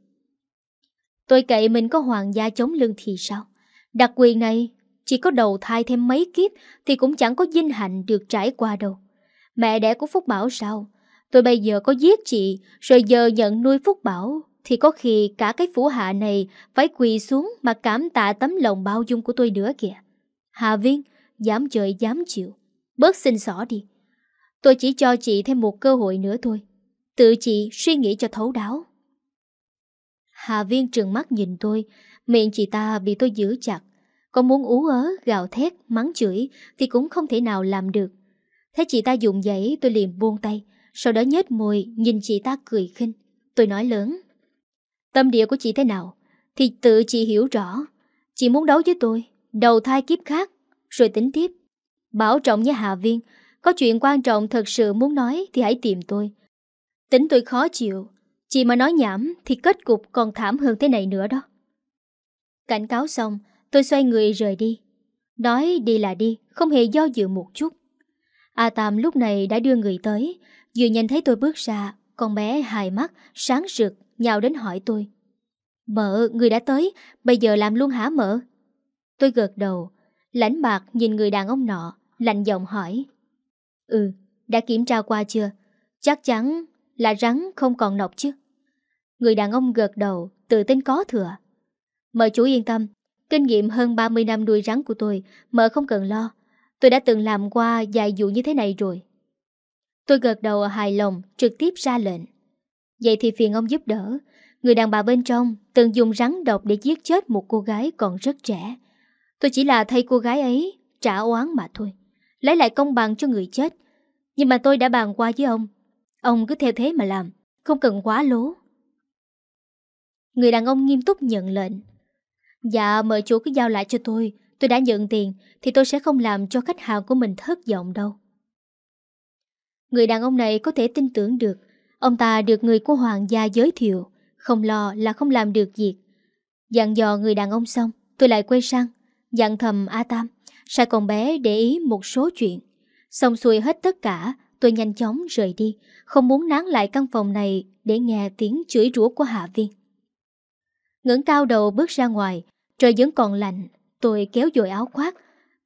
Tôi cậy mình có hoàng gia chống lưng thì sao? Đặc quyền này, chỉ có đầu thai thêm mấy kiếp thì cũng chẳng có vinh hạnh được trải qua đâu. Mẹ đẻ của Phúc Bảo sao? Tôi bây giờ có giết chị, rồi giờ nhận nuôi Phúc Bảo thì có khi cả cái phủ hạ này phải quỳ xuống mà cảm tạ tấm lòng bao dung của tôi nữa kìa. Hà Viên, dám trời dám chịu, bớt xin xỏ đi. Tôi chỉ cho chị thêm một cơ hội nữa thôi. Tự chị suy nghĩ cho thấu đáo. Hà Viên trừng mắt nhìn tôi, miệng chị ta bị tôi giữ chặt. Có muốn ú ớ, gào thét, mắng chửi thì cũng không thể nào làm được. Thế chị ta dùng giấy tôi liền buông tay, sau đó nhếch môi nhìn chị ta cười khinh. Tôi nói lớn. Tâm địa của chị thế nào Thì tự chị hiểu rõ Chị muốn đấu với tôi Đầu thai kiếp khác Rồi tính tiếp Bảo trọng với Hạ Viên Có chuyện quan trọng thật sự muốn nói Thì hãy tìm tôi Tính tôi khó chịu Chị mà nói nhảm Thì kết cục còn thảm hơn thế này nữa đó Cảnh cáo xong Tôi xoay người rời đi Nói đi là đi Không hề do dự một chút A Tam lúc này đã đưa người tới Vừa nhìn thấy tôi bước ra Con bé hài mắt, sáng rực Nhào đến hỏi tôi Mợ, người đã tới, bây giờ làm luôn hả mợ? Tôi gật đầu, lãnh bạc nhìn người đàn ông nọ, lạnh giọng hỏi. Ừ, đã kiểm tra qua chưa? Chắc chắn là rắn không còn nọc chứ. Người đàn ông gật đầu, tự tin có thừa. Mợ chú yên tâm, kinh nghiệm hơn 30 năm nuôi rắn của tôi, mợ không cần lo. Tôi đã từng làm qua vài vụ như thế này rồi. Tôi gật đầu hài lòng, trực tiếp ra lệnh. Vậy thì phiền ông giúp đỡ, Người đàn bà bên trong từng dùng rắn độc để giết chết một cô gái còn rất trẻ. Tôi chỉ là thay cô gái ấy trả oán mà thôi. Lấy lại công bằng cho người chết. Nhưng mà tôi đã bàn qua với ông. Ông cứ theo thế mà làm. Không cần quá lố. Người đàn ông nghiêm túc nhận lệnh. Dạ mời chủ cứ giao lại cho tôi. Tôi đã nhận tiền thì tôi sẽ không làm cho khách hàng của mình thất vọng đâu. Người đàn ông này có thể tin tưởng được. Ông ta được người của hoàng gia giới thiệu. Không lo là không làm được việc Dặn dò người đàn ông xong Tôi lại quay sang Dặn thầm A Tam Sai con bé để ý một số chuyện Xong xuôi hết tất cả Tôi nhanh chóng rời đi Không muốn nán lại căn phòng này Để nghe tiếng chửi rủa của Hạ Viên ngẩng cao đầu bước ra ngoài Trời vẫn còn lạnh Tôi kéo dội áo khoác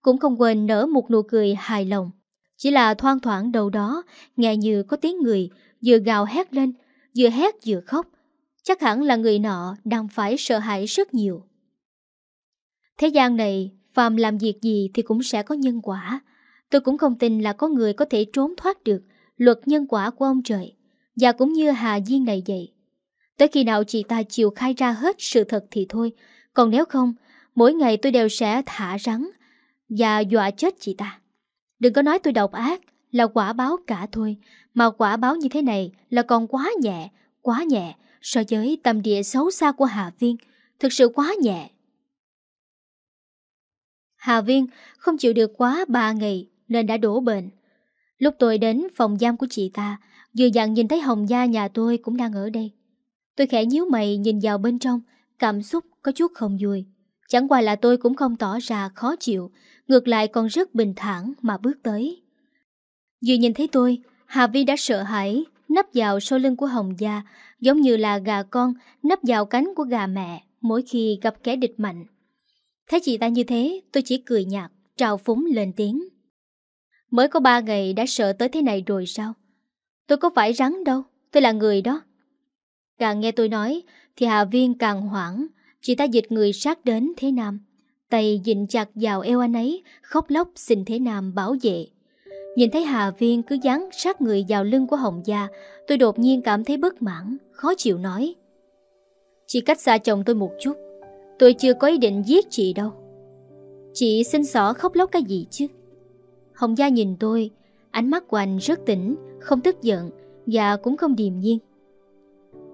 Cũng không quên nở một nụ cười hài lòng Chỉ là thoang thoảng đầu đó Nghe như có tiếng người Vừa gào hét lên Vừa hét vừa khóc Chắc hẳn là người nọ đang phải sợ hãi rất nhiều. Thế gian này, phàm làm việc gì thì cũng sẽ có nhân quả. Tôi cũng không tin là có người có thể trốn thoát được luật nhân quả của ông trời, và cũng như Hà Duyên này vậy. Tới khi nào chị ta chịu khai ra hết sự thật thì thôi, còn nếu không, mỗi ngày tôi đều sẽ thả rắn và dọa chết chị ta. Đừng có nói tôi độc ác, là quả báo cả thôi, mà quả báo như thế này là còn quá nhẹ, quá nhẹ, so với tâm địa xấu xa của Hà Viên, thực sự quá nhẹ. Hà Viên không chịu được quá ba ngày nên đã đổ bệnh. Lúc tôi đến phòng giam của chị ta, vừa dặn nhìn thấy Hồng Gia nhà tôi cũng đang ở đây. Tôi khẽ nhíu mày nhìn vào bên trong, cảm xúc có chút không vui. Chẳng qua là tôi cũng không tỏ ra khó chịu, ngược lại còn rất bình thản mà bước tới. Vừa nhìn thấy tôi, Hà Vi đã sợ hãi, nấp vào sau lưng của Hồng Gia, giống như là gà con nấp vào cánh của gà mẹ mỗi khi gặp kẻ địch mạnh. Thấy chị ta như thế, tôi chỉ cười nhạt, trào phúng lên tiếng. Mới có ba ngày đã sợ tới thế này rồi sao? Tôi có phải rắn đâu, tôi là người đó. Càng nghe tôi nói, thì Hà Viên càng hoảng, chị ta dịch người sát đến Thế Nam. Tay dịnh chặt vào eo anh ấy, khóc lóc xin Thế Nam bảo vệ. Nhìn thấy Hà Viên cứ dán sát người vào lưng của Hồng Gia, tôi đột nhiên cảm thấy bất mãn, khó chịu nói. Chị cách xa chồng tôi một chút, tôi chưa có ý định giết chị đâu. Chị xin xỏ khóc lóc cái gì chứ? Hồng Gia nhìn tôi, ánh mắt của anh rất tỉnh, không tức giận và cũng không điềm nhiên.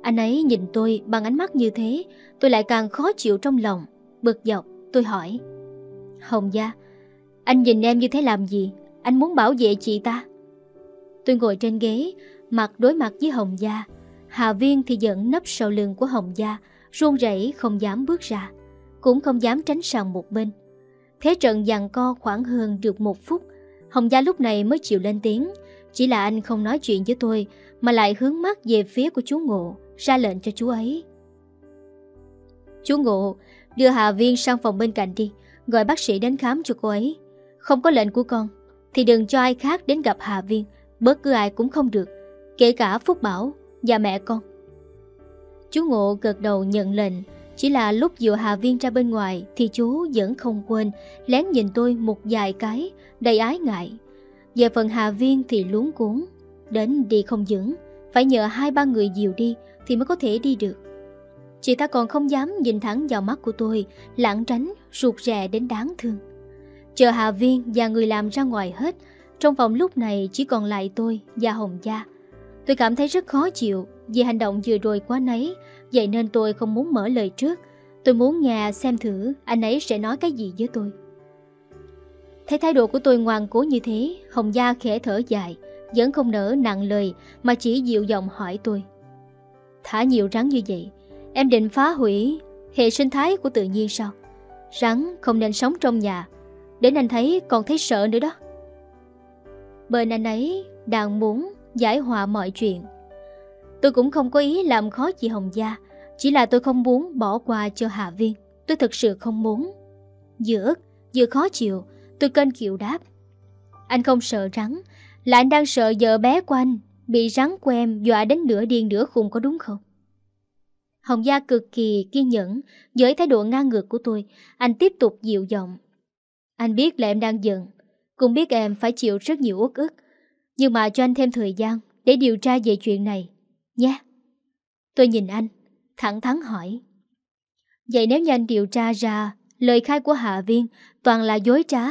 Anh ấy nhìn tôi bằng ánh mắt như thế, tôi lại càng khó chịu trong lòng. Bực dọc, tôi hỏi. Hồng Gia, anh nhìn em như thế làm gì? Anh muốn bảo vệ chị ta Tôi ngồi trên ghế Mặt đối mặt với Hồng Gia Hà Viên thì dẫn nấp sau lưng của Hồng Gia Run rẩy không dám bước ra Cũng không dám tránh sang một bên Thế trận giằng co khoảng hơn được một phút Hồng Gia lúc này mới chịu lên tiếng Chỉ là anh không nói chuyện với tôi Mà lại hướng mắt về phía của chú Ngộ Ra lệnh cho chú ấy Chú Ngộ đưa Hà Viên sang phòng bên cạnh đi Gọi bác sĩ đến khám cho cô ấy Không có lệnh của con thì đừng cho ai khác đến gặp Hà Viên, bất cứ ai cũng không được, kể cả Phúc Bảo và mẹ con. Chú Ngộ gật đầu nhận lệnh, chỉ là lúc dựa Hà Viên ra bên ngoài thì chú vẫn không quên lén nhìn tôi một vài cái, đầy ái ngại. Về phần Hà Viên thì luống cuốn, đến đi không dững, phải nhờ hai ba người dìu đi thì mới có thể đi được. Chị ta còn không dám nhìn thẳng vào mắt của tôi, lảng tránh, ruột rè đến đáng thương. Chờ Hà Viên và người làm ra ngoài hết Trong phòng lúc này chỉ còn lại tôi và Hồng Gia Tôi cảm thấy rất khó chịu Vì hành động vừa rồi quá nấy Vậy nên tôi không muốn mở lời trước Tôi muốn nghe xem thử anh ấy sẽ nói cái gì với tôi Thấy thái độ của tôi ngoan cố như thế Hồng Gia khẽ thở dài Vẫn không nỡ nặng lời Mà chỉ dịu giọng hỏi tôi Thả nhiều rắn như vậy Em định phá hủy hệ sinh thái của tự nhiên sao Rắn không nên sống trong nhà Đến anh thấy còn thấy sợ nữa đó Bên anh ấy đang muốn giải hòa mọi chuyện Tôi cũng không có ý làm khó chị Hồng Gia Chỉ là tôi không muốn bỏ qua cho Hạ Viên Tôi thực sự không muốn Vừa ức, vừa khó chịu Tôi kênh kiệu đáp Anh không sợ rắn Là anh đang sợ vợ bé của anh Bị rắn của em dọa đến nửa điên nửa khùng có đúng không? Hồng Gia cực kỳ kiên nhẫn Với thái độ ngang ngược của tôi Anh tiếp tục dịu giọng anh biết là em đang giận Cũng biết em phải chịu rất nhiều uất ức Nhưng mà cho anh thêm thời gian Để điều tra về chuyện này Nhé Tôi nhìn anh Thẳng thắn hỏi Vậy nếu như anh điều tra ra Lời khai của Hạ Viên Toàn là dối trá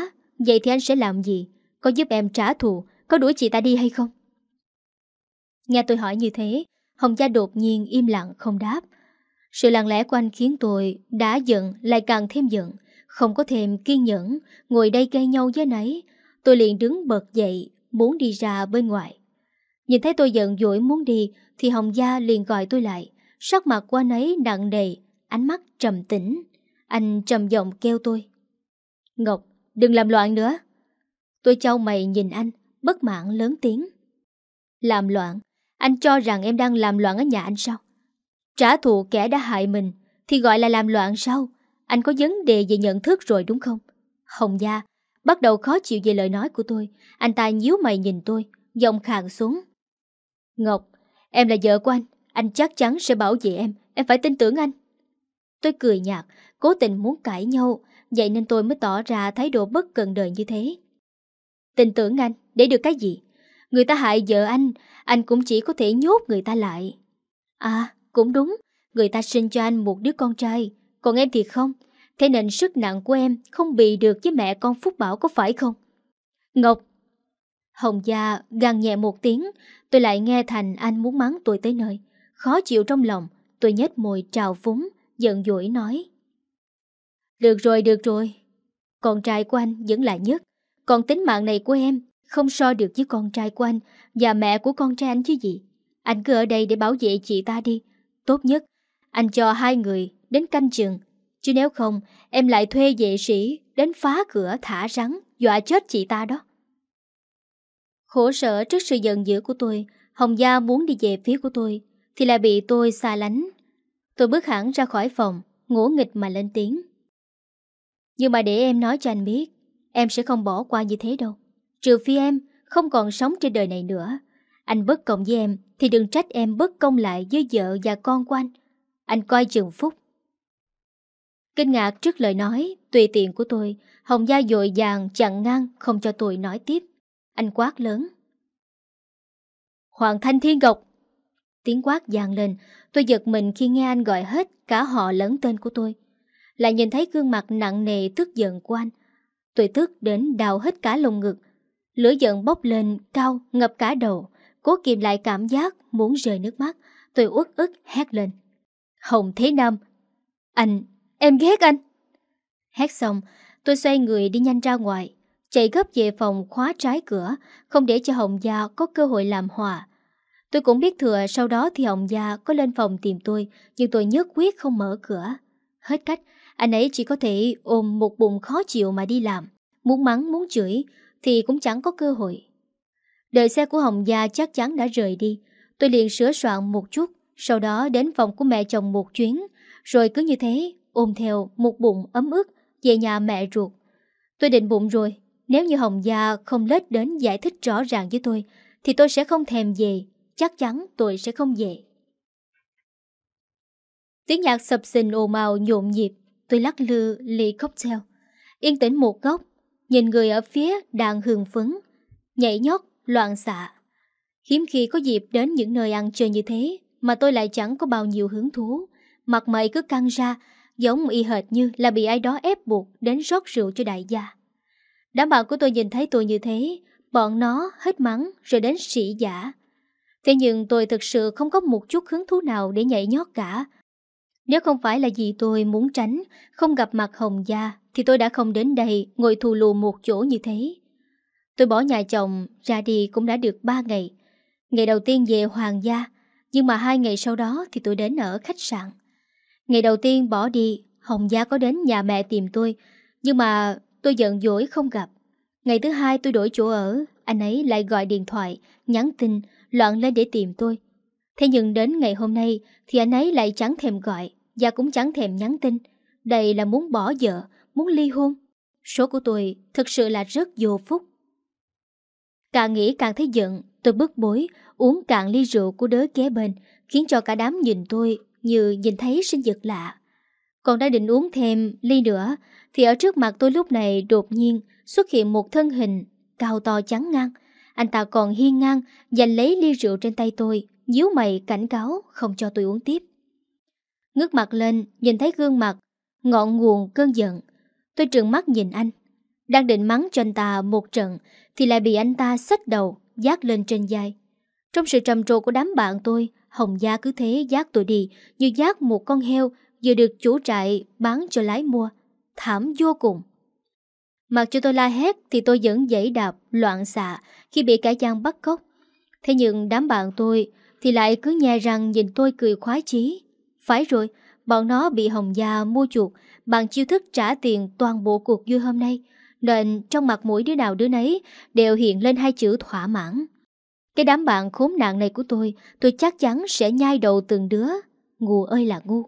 Vậy thì anh sẽ làm gì Có giúp em trả thù Có đuổi chị ta đi hay không Nghe tôi hỏi như thế Hồng Gia đột nhiên im lặng không đáp Sự lặng lẽ của anh khiến tôi Đã giận lại càng thêm giận không có thêm kiên nhẫn, ngồi đây gây nhau với nấy, tôi liền đứng bật dậy, muốn đi ra bên ngoài. Nhìn thấy tôi giận dỗi muốn đi, thì Hồng Gia liền gọi tôi lại, sắc mặt qua nấy nặng nề, ánh mắt trầm tĩnh. Anh trầm giọng kêu tôi. Ngọc, đừng làm loạn nữa. Tôi trao mày nhìn anh, bất mãn lớn tiếng. Làm loạn? Anh cho rằng em đang làm loạn ở nhà anh sao? Trả thù kẻ đã hại mình thì gọi là làm loạn sao? Anh có vấn đề về nhận thức rồi đúng không? Hồng Gia bắt đầu khó chịu về lời nói của tôi. Anh ta nhíu mày nhìn tôi, giọng khàn xuống. Ngọc, em là vợ của anh. Anh chắc chắn sẽ bảo vệ em. Em phải tin tưởng anh. Tôi cười nhạt, cố tình muốn cãi nhau. Vậy nên tôi mới tỏ ra thái độ bất cần đời như thế. Tin tưởng anh, để được cái gì? Người ta hại vợ anh, anh cũng chỉ có thể nhốt người ta lại. À, cũng đúng. Người ta sinh cho anh một đứa con trai còn em thì không Thế nên sức nặng của em không bị được với mẹ con Phúc Bảo có phải không? Ngọc Hồng Gia gằn nhẹ một tiếng Tôi lại nghe Thành anh muốn mắng tôi tới nơi Khó chịu trong lòng Tôi nhếch môi trào phúng Giận dỗi nói Được rồi, được rồi Con trai của anh vẫn là nhất Còn tính mạng này của em Không so được với con trai của anh Và mẹ của con trai anh chứ gì Anh cứ ở đây để bảo vệ chị ta đi Tốt nhất Anh cho hai người đến canh chừng. Chứ nếu không, em lại thuê vệ sĩ đến phá cửa thả rắn, dọa chết chị ta đó. Khổ sở trước sự giận dữ của tôi, Hồng Gia muốn đi về phía của tôi, thì lại bị tôi xa lánh. Tôi bước hẳn ra khỏi phòng, ngủ nghịch mà lên tiếng. Nhưng mà để em nói cho anh biết, em sẽ không bỏ qua như thế đâu. Trừ phi em không còn sống trên đời này nữa. Anh bất công với em thì đừng trách em bất công lại với vợ và con của anh. Anh coi chừng Phúc Kinh ngạc trước lời nói, tùy tiện của tôi, Hồng Gia dội dàng chặn ngang không cho tôi nói tiếp. Anh quát lớn. Hoàng Thanh Thiên Ngọc! Tiếng quát vang lên, tôi giật mình khi nghe anh gọi hết cả họ lẫn tên của tôi. Lại nhìn thấy gương mặt nặng nề tức giận của anh. Tôi tức đến đào hết cả lồng ngực. Lửa giận bốc lên, cao, ngập cả đầu. Cố kìm lại cảm giác muốn rơi nước mắt. Tôi uất ức hét lên. Hồng Thế Nam! Anh Em ghét anh. Hét xong, tôi xoay người đi nhanh ra ngoài, chạy gấp về phòng khóa trái cửa, không để cho Hồng Gia có cơ hội làm hòa. Tôi cũng biết thừa sau đó thì Hồng Gia có lên phòng tìm tôi, nhưng tôi nhất quyết không mở cửa. Hết cách, anh ấy chỉ có thể ôm một bụng khó chịu mà đi làm. Muốn mắng, muốn chửi thì cũng chẳng có cơ hội. Đợi xe của Hồng Gia chắc chắn đã rời đi. Tôi liền sửa soạn một chút, sau đó đến phòng của mẹ chồng một chuyến. Rồi cứ như thế, ôm theo một bụng ấm ức về nhà mẹ ruột. Tôi định bụng rồi, nếu như Hồng Gia không lết đến giải thích rõ ràng với tôi, thì tôi sẽ không thèm về, chắc chắn tôi sẽ không về. Tiếng nhạc sập sình ồn ào nhộn nhịp, tôi lắc lư ly cocktail. Yên tĩnh một góc, nhìn người ở phía đang hương phấn, nhảy nhót, loạn xạ. Hiếm khi có dịp đến những nơi ăn chơi như thế mà tôi lại chẳng có bao nhiêu hứng thú. Mặt mày cứ căng ra, giống y hệt như là bị ai đó ép buộc đến rót rượu cho đại gia. Đám bạn của tôi nhìn thấy tôi như thế, bọn nó hết mắng rồi đến sĩ giả. Thế nhưng tôi thực sự không có một chút hứng thú nào để nhảy nhót cả. Nếu không phải là vì tôi muốn tránh, không gặp mặt Hồng Gia, thì tôi đã không đến đây ngồi thù lù một chỗ như thế. Tôi bỏ nhà chồng ra đi cũng đã được ba ngày. Ngày đầu tiên về Hoàng Gia, nhưng mà hai ngày sau đó thì tôi đến ở khách sạn. Ngày đầu tiên bỏ đi, Hồng Gia có đến nhà mẹ tìm tôi, nhưng mà tôi giận dỗi không gặp. Ngày thứ hai tôi đổi chỗ ở, anh ấy lại gọi điện thoại, nhắn tin, loạn lên để tìm tôi. Thế nhưng đến ngày hôm nay thì anh ấy lại chẳng thèm gọi, và cũng chẳng thèm nhắn tin. Đây là muốn bỏ vợ, muốn ly hôn. Số của tôi thực sự là rất vô phúc. Càng nghĩ càng thấy giận, tôi bức bối, uống cạn ly rượu của đứa kế bên, khiến cho cả đám nhìn tôi như nhìn thấy sinh vật lạ. Còn đã định uống thêm ly nữa thì ở trước mặt tôi lúc này đột nhiên xuất hiện một thân hình cao to trắng ngang. Anh ta còn hiên ngang giành lấy ly rượu trên tay tôi, díu mày cảnh cáo không cho tôi uống tiếp. Ngước mặt lên, nhìn thấy gương mặt, ngọn nguồn cơn giận. Tôi trừng mắt nhìn anh. Đang định mắng cho anh ta một trận thì lại bị anh ta xách đầu, giác lên trên vai. Trong sự trầm trồ của đám bạn tôi, Hồng Gia cứ thế giác tôi đi, như giác một con heo vừa được chủ trại bán cho lái mua. Thảm vô cùng. Mặc cho tôi la hét thì tôi vẫn dãy đạp, loạn xạ khi bị cả chàng bắt cóc. Thế nhưng đám bạn tôi thì lại cứ nhè rằng nhìn tôi cười khoái chí. Phải rồi, bọn nó bị Hồng Gia mua chuộc bằng chiêu thức trả tiền toàn bộ cuộc vui hôm nay. Nên trong mặt mũi đứa nào đứa nấy đều hiện lên hai chữ thỏa mãn. Cái đám bạn khốn nạn này của tôi, tôi chắc chắn sẽ nhai đầu từng đứa. Ngu ơi là ngu.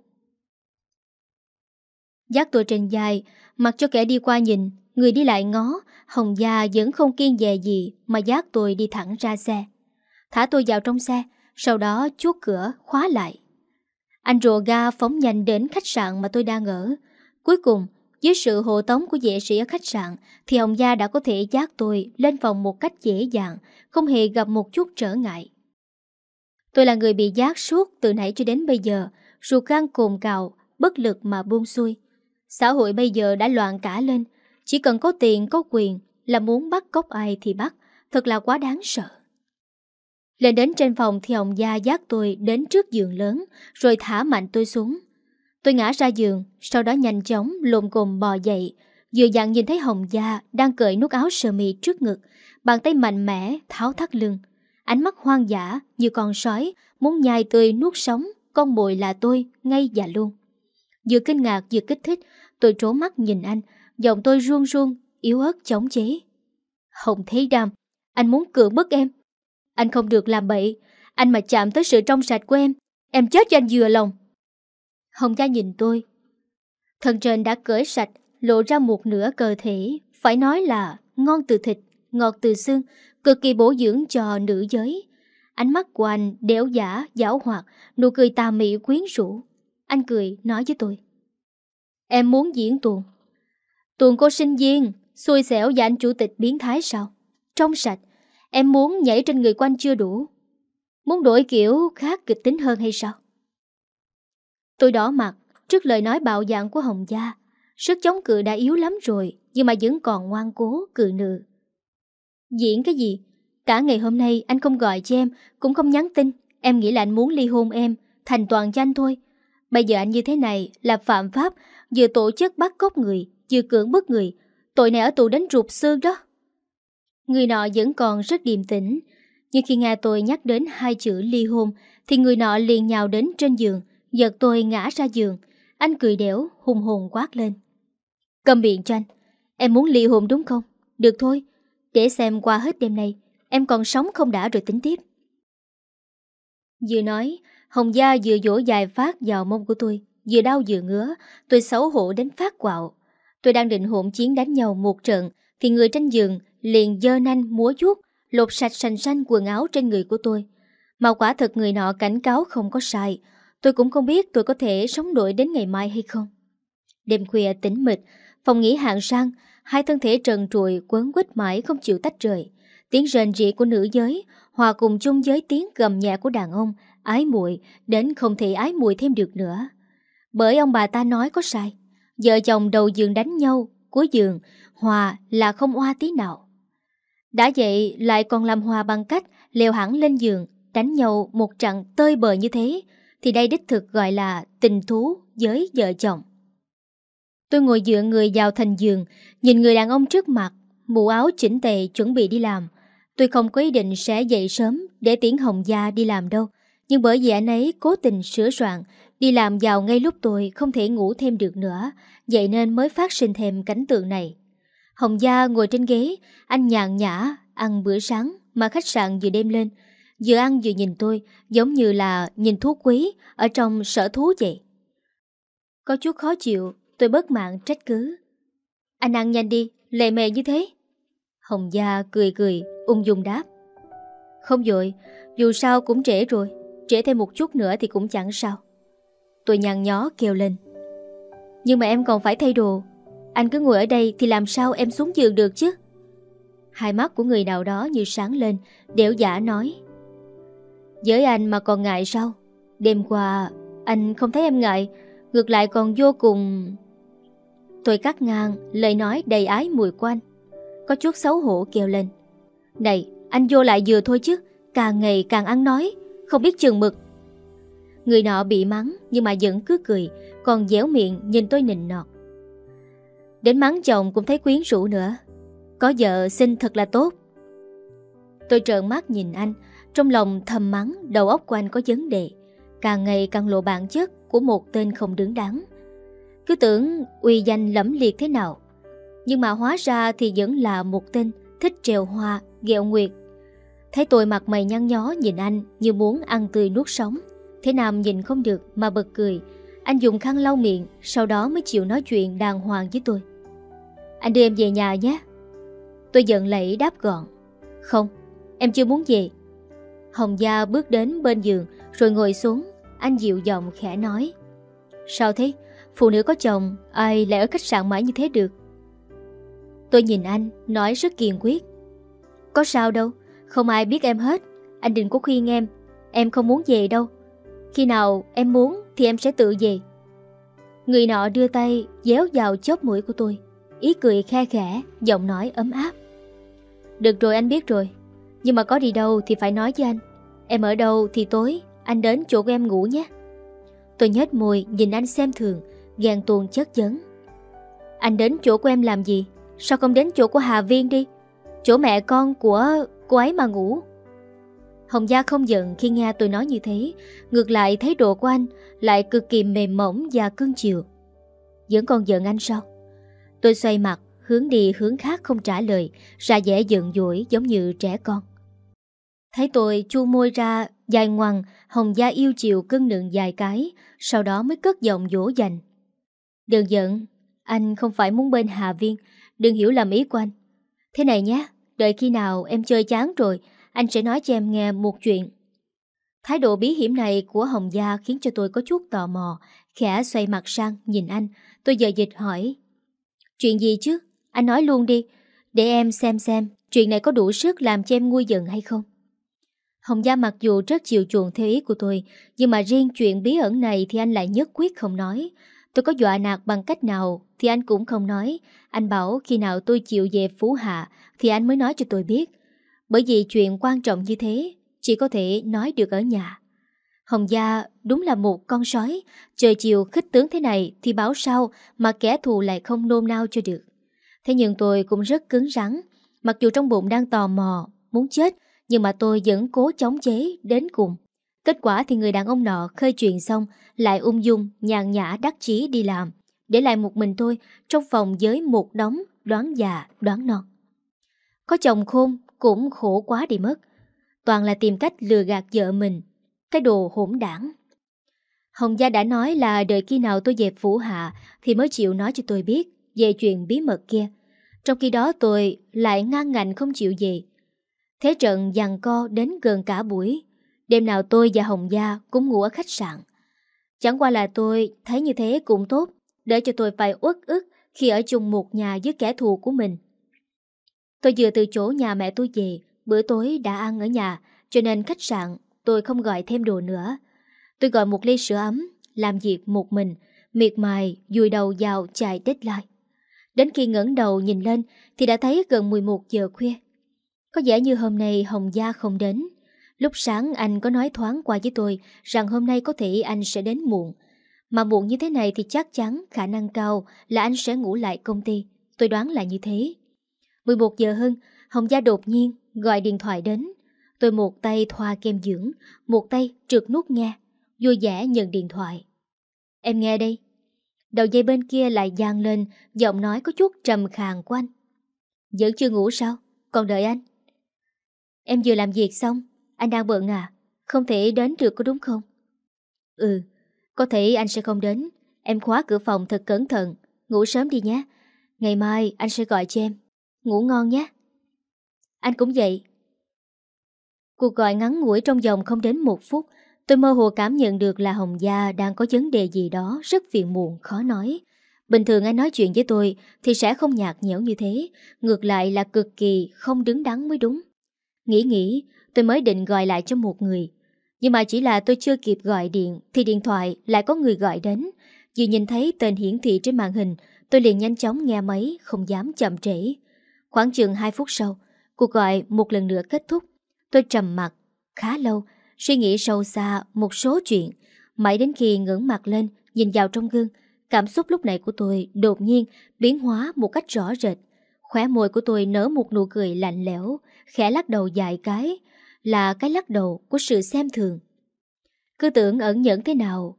Giác tôi trên dài, mặc cho kẻ đi qua nhìn, người đi lại ngó, Hồng Gia vẫn không kiên dè gì mà giác tôi đi thẳng ra xe. Thả tôi vào trong xe, sau đó chuốt cửa, khóa lại. Anh rùa ga phóng nhanh đến khách sạn mà tôi đang ở. Cuối cùng, dưới sự hộ tống của vệ sĩ ở khách sạn thì ông Gia đã có thể dắt tôi lên phòng một cách dễ dàng, không hề gặp một chút trở ngại. Tôi là người bị giác suốt từ nãy cho đến bây giờ, ruột gan cồn cào, bất lực mà buông xuôi. Xã hội bây giờ đã loạn cả lên, chỉ cần có tiền có quyền là muốn bắt cóc ai thì bắt, thật là quá đáng sợ. Lên đến trên phòng thì ông Gia dắt tôi đến trước giường lớn rồi thả mạnh tôi xuống. Tôi ngã ra giường, sau đó nhanh chóng lồm cồm bò dậy, vừa dặn nhìn thấy Hồng Gia đang cởi nút áo sơ mi trước ngực, bàn tay mạnh mẽ tháo thắt lưng. Ánh mắt hoang dã như con sói, muốn nhai tươi nuốt sống, con mồi là tôi ngay và luôn. Vừa kinh ngạc vừa kích thích, tôi trố mắt nhìn anh, giọng tôi run run, yếu ớt chống chế. Hồng Thế Đam, anh muốn cưỡng bức em. Anh không được làm bậy, anh mà chạm tới sự trong sạch của em, em chết cho anh vừa lòng. Hồng Gia nhìn tôi. Thần trên đã cởi sạch, lộ ra một nửa cơ thể, phải nói là ngon từ thịt, ngọt từ xương, cực kỳ bổ dưỡng cho nữ giới. Ánh mắt của anh đẻo giả, giảo hoạt, nụ cười tà mị quyến rũ. Anh cười nói với tôi. Em muốn diễn tuồng. Tuồng cô sinh viên, xui xẻo và anh chủ tịch biến thái sao? Trong sạch, em muốn nhảy trên người quanh chưa đủ. Muốn đổi kiểu khác kịch tính hơn hay sao? Tôi đỏ mặt trước lời nói bạo dạn của Hồng Gia. Sức chống cự đã yếu lắm rồi, nhưng mà vẫn còn ngoan cố, cự nự Diễn cái gì? Cả ngày hôm nay anh không gọi cho em, cũng không nhắn tin. Em nghĩ là anh muốn ly hôn em, thành toàn cho anh thôi. Bây giờ anh như thế này là phạm pháp, vừa tổ chức bắt cóc người, vừa cưỡng bức người. Tội này ở tù đánh ruột xương đó. Người nọ vẫn còn rất điềm tĩnh, nhưng khi nghe tôi nhắc đến hai chữ ly hôn thì người nọ liền nhào đến trên giường, Giật tôi ngã ra giường Anh cười đẻo hùng hồn quát lên Cầm miệng cho anh Em muốn ly hôn đúng không? Được thôi Để xem qua hết đêm nay Em còn sống không đã rồi tính tiếp Vừa nói Hồng Gia vừa dỗ dài phát vào mông của tôi Vừa đau vừa ngứa Tôi xấu hổ đến phát quạo Tôi đang định hỗn chiến đánh nhau một trận Thì người trên giường liền dơ nanh múa chuốt Lột sạch sành xanh quần áo trên người của tôi Mà quả thật người nọ cảnh cáo không có sai Tôi cũng không biết tôi có thể sống nổi đến ngày mai hay không. Đêm khuya tĩnh mịch, phòng nghỉ hạng sang, hai thân thể trần trụi quấn quýt mãi không chịu tách rời. Tiếng rền rỉ của nữ giới hòa cùng chung với tiếng gầm nhẹ của đàn ông, ái muội đến không thể ái muội thêm được nữa. Bởi ông bà ta nói có sai, vợ chồng đầu giường đánh nhau, cuối giường hòa là không oa tí nào. Đã vậy lại còn làm hòa bằng cách leo hẳn lên giường, đánh nhau một trận tơi bời như thế, thì đây đích thực gọi là tình thú với vợ chồng. Tôi ngồi dựa người vào thành giường, nhìn người đàn ông trước mặt, mũ áo chỉnh tề chuẩn bị đi làm. Tôi không có ý định sẽ dậy sớm để tiễn Hồng Gia đi làm đâu, nhưng bởi vì anh ấy cố tình sửa soạn, đi làm vào ngay lúc tôi không thể ngủ thêm được nữa, vậy nên mới phát sinh thêm cảnh tượng này. Hồng Gia ngồi trên ghế, anh nhàn nhã, ăn bữa sáng mà khách sạn vừa đem lên, vừa ăn vừa nhìn tôi, giống như là nhìn thú quý ở trong sở thú vậy. Có chút khó chịu, tôi bất mạng trách cứ. Anh ăn nhanh đi, lề mề như thế. Hồng Gia cười cười, ung dung đáp. Không dội, dù sao cũng trễ rồi, trễ thêm một chút nữa thì cũng chẳng sao. Tôi nhăn nhó kêu lên. Nhưng mà em còn phải thay đồ, anh cứ ngồi ở đây thì làm sao em xuống giường được chứ? Hai mắt của người nào đó như sáng lên, đẻo giả nói. Với anh mà còn ngại sao Đêm qua anh không thấy em ngại Ngược lại còn vô cùng Tôi cắt ngang lời nói đầy ái mùi của anh Có chút xấu hổ kêu lên Này anh vô lại vừa thôi chứ Càng ngày càng ăn nói Không biết chừng mực Người nọ bị mắng nhưng mà vẫn cứ cười Còn dẻo miệng nhìn tôi nịnh nọt Đến mắng chồng cũng thấy quyến rũ nữa Có vợ xin thật là tốt Tôi trợn mắt nhìn anh trong lòng thầm mắng đầu óc của anh có vấn đề Càng ngày càng lộ bản chất của một tên không đứng đắn Cứ tưởng uy danh lẫm liệt thế nào Nhưng mà hóa ra thì vẫn là một tên thích trèo hoa, ghẹo nguyệt Thấy tôi mặt mày nhăn nhó nhìn anh như muốn ăn tươi nuốt sống Thế Nam nhìn không được mà bật cười Anh dùng khăn lau miệng Sau đó mới chịu nói chuyện đàng hoàng với tôi Anh đưa em về nhà nhé Tôi giận lẫy đáp gọn Không, em chưa muốn về Hồng Gia bước đến bên giường rồi ngồi xuống, anh dịu giọng khẽ nói. Sao thế? Phụ nữ có chồng, ai lại ở khách sạn mãi như thế được? Tôi nhìn anh, nói rất kiên quyết. Có sao đâu, không ai biết em hết. Anh định có khuyên em, em không muốn về đâu. Khi nào em muốn thì em sẽ tự về. Người nọ đưa tay déo vào chóp mũi của tôi, ý cười khe khẽ, giọng nói ấm áp. Được rồi anh biết rồi, nhưng mà có đi đâu thì phải nói với anh. Em ở đâu thì tối Anh đến chỗ của em ngủ nhé Tôi nhếch môi nhìn anh xem thường Gàn tuồn chất vấn Anh đến chỗ của em làm gì Sao không đến chỗ của Hà Viên đi Chỗ mẹ con của cô ấy mà ngủ Hồng Gia không giận khi nghe tôi nói như thế Ngược lại thái độ của anh Lại cực kỳ mềm mỏng và cương chiều Vẫn còn giận anh sao Tôi xoay mặt Hướng đi hướng khác không trả lời Ra dễ giận dỗi giống như trẻ con Thấy tôi chu môi ra, dài ngoằng, Hồng Gia yêu chiều cưng nượng dài cái, sau đó mới cất giọng dỗ dành. Đừng giận, anh không phải muốn bên Hà Viên, đừng hiểu lầm ý của anh. Thế này nhé, đợi khi nào em chơi chán rồi, anh sẽ nói cho em nghe một chuyện. Thái độ bí hiểm này của Hồng Gia khiến cho tôi có chút tò mò, khẽ xoay mặt sang nhìn anh, tôi giờ dịch hỏi. Chuyện gì chứ? Anh nói luôn đi, để em xem xem chuyện này có đủ sức làm cho em nguôi giận hay không. Hồng Gia mặc dù rất chiều chuộng theo ý của tôi, nhưng mà riêng chuyện bí ẩn này thì anh lại nhất quyết không nói. Tôi có dọa nạt bằng cách nào thì anh cũng không nói. Anh bảo khi nào tôi chịu về Phú Hạ thì anh mới nói cho tôi biết. Bởi vì chuyện quan trọng như thế chỉ có thể nói được ở nhà. Hồng Gia đúng là một con sói, trời chiều khích tướng thế này thì báo sao mà kẻ thù lại không nôn nao cho được. Thế nhưng tôi cũng rất cứng rắn, mặc dù trong bụng đang tò mò, muốn chết, nhưng mà tôi vẫn cố chống chế đến cùng Kết quả thì người đàn ông nọ khơi chuyện xong Lại ung dung, nhàn nhã đắc chí đi làm Để lại một mình tôi Trong phòng với một đống đoán già, đoán non Có chồng khôn cũng khổ quá đi mất Toàn là tìm cách lừa gạt vợ mình Cái đồ hỗn đảng Hồng Gia đã nói là đợi khi nào tôi về Phủ Hạ thì mới chịu nói cho tôi biết về chuyện bí mật kia. Trong khi đó tôi lại ngang ngạnh không chịu về. Thế trận giằng co đến gần cả buổi. Đêm nào tôi và Hồng Gia cũng ngủ ở khách sạn. Chẳng qua là tôi thấy như thế cũng tốt, để cho tôi phải uất ức khi ở chung một nhà với kẻ thù của mình. Tôi vừa từ chỗ nhà mẹ tôi về, bữa tối đã ăn ở nhà, cho nên khách sạn tôi không gọi thêm đồ nữa. Tôi gọi một ly sữa ấm, làm việc một mình, miệt mài vùi đầu vào chạy deadline. Đến khi ngẩng đầu nhìn lên thì đã thấy gần 11 giờ khuya. Có vẻ như hôm nay Hồng Gia không đến. Lúc sáng anh có nói thoáng qua với tôi rằng hôm nay có thể anh sẽ đến muộn. Mà muộn như thế này thì chắc chắn khả năng cao là anh sẽ ngủ lại công ty. Tôi đoán là như thế. 11 giờ hơn, Hồng Gia đột nhiên gọi điện thoại đến. Tôi một tay thoa kem dưỡng, một tay trượt nút nghe, vui vẻ nhận điện thoại. Em nghe đây. Đầu dây bên kia lại gian lên, giọng nói có chút trầm khàn của anh. Vẫn chưa ngủ sao? Còn đợi anh. Em vừa làm việc xong Anh đang bận à Không thể đến được có đúng không Ừ Có thể anh sẽ không đến Em khóa cửa phòng thật cẩn thận Ngủ sớm đi nhé Ngày mai anh sẽ gọi cho em Ngủ ngon nhé Anh cũng vậy Cuộc gọi ngắn ngủi trong vòng không đến một phút Tôi mơ hồ cảm nhận được là Hồng Gia đang có vấn đề gì đó rất phiền muộn, khó nói. Bình thường anh nói chuyện với tôi thì sẽ không nhạt nhẽo như thế, ngược lại là cực kỳ không đứng đắn mới đúng. Nghĩ nghĩ, tôi mới định gọi lại cho một người. Nhưng mà chỉ là tôi chưa kịp gọi điện, thì điện thoại lại có người gọi đến. Vì nhìn thấy tên hiển thị trên màn hình, tôi liền nhanh chóng nghe máy, không dám chậm trễ. Khoảng chừng 2 phút sau, cuộc gọi một lần nữa kết thúc. Tôi trầm mặt, khá lâu, suy nghĩ sâu xa một số chuyện. Mãi đến khi ngưỡng mặt lên, nhìn vào trong gương, cảm xúc lúc này của tôi đột nhiên biến hóa một cách rõ rệt. Khóe môi của tôi nở một nụ cười lạnh lẽo, khẽ lắc đầu dài cái, là cái lắc đầu của sự xem thường. Cứ tưởng ẩn nhẫn thế nào,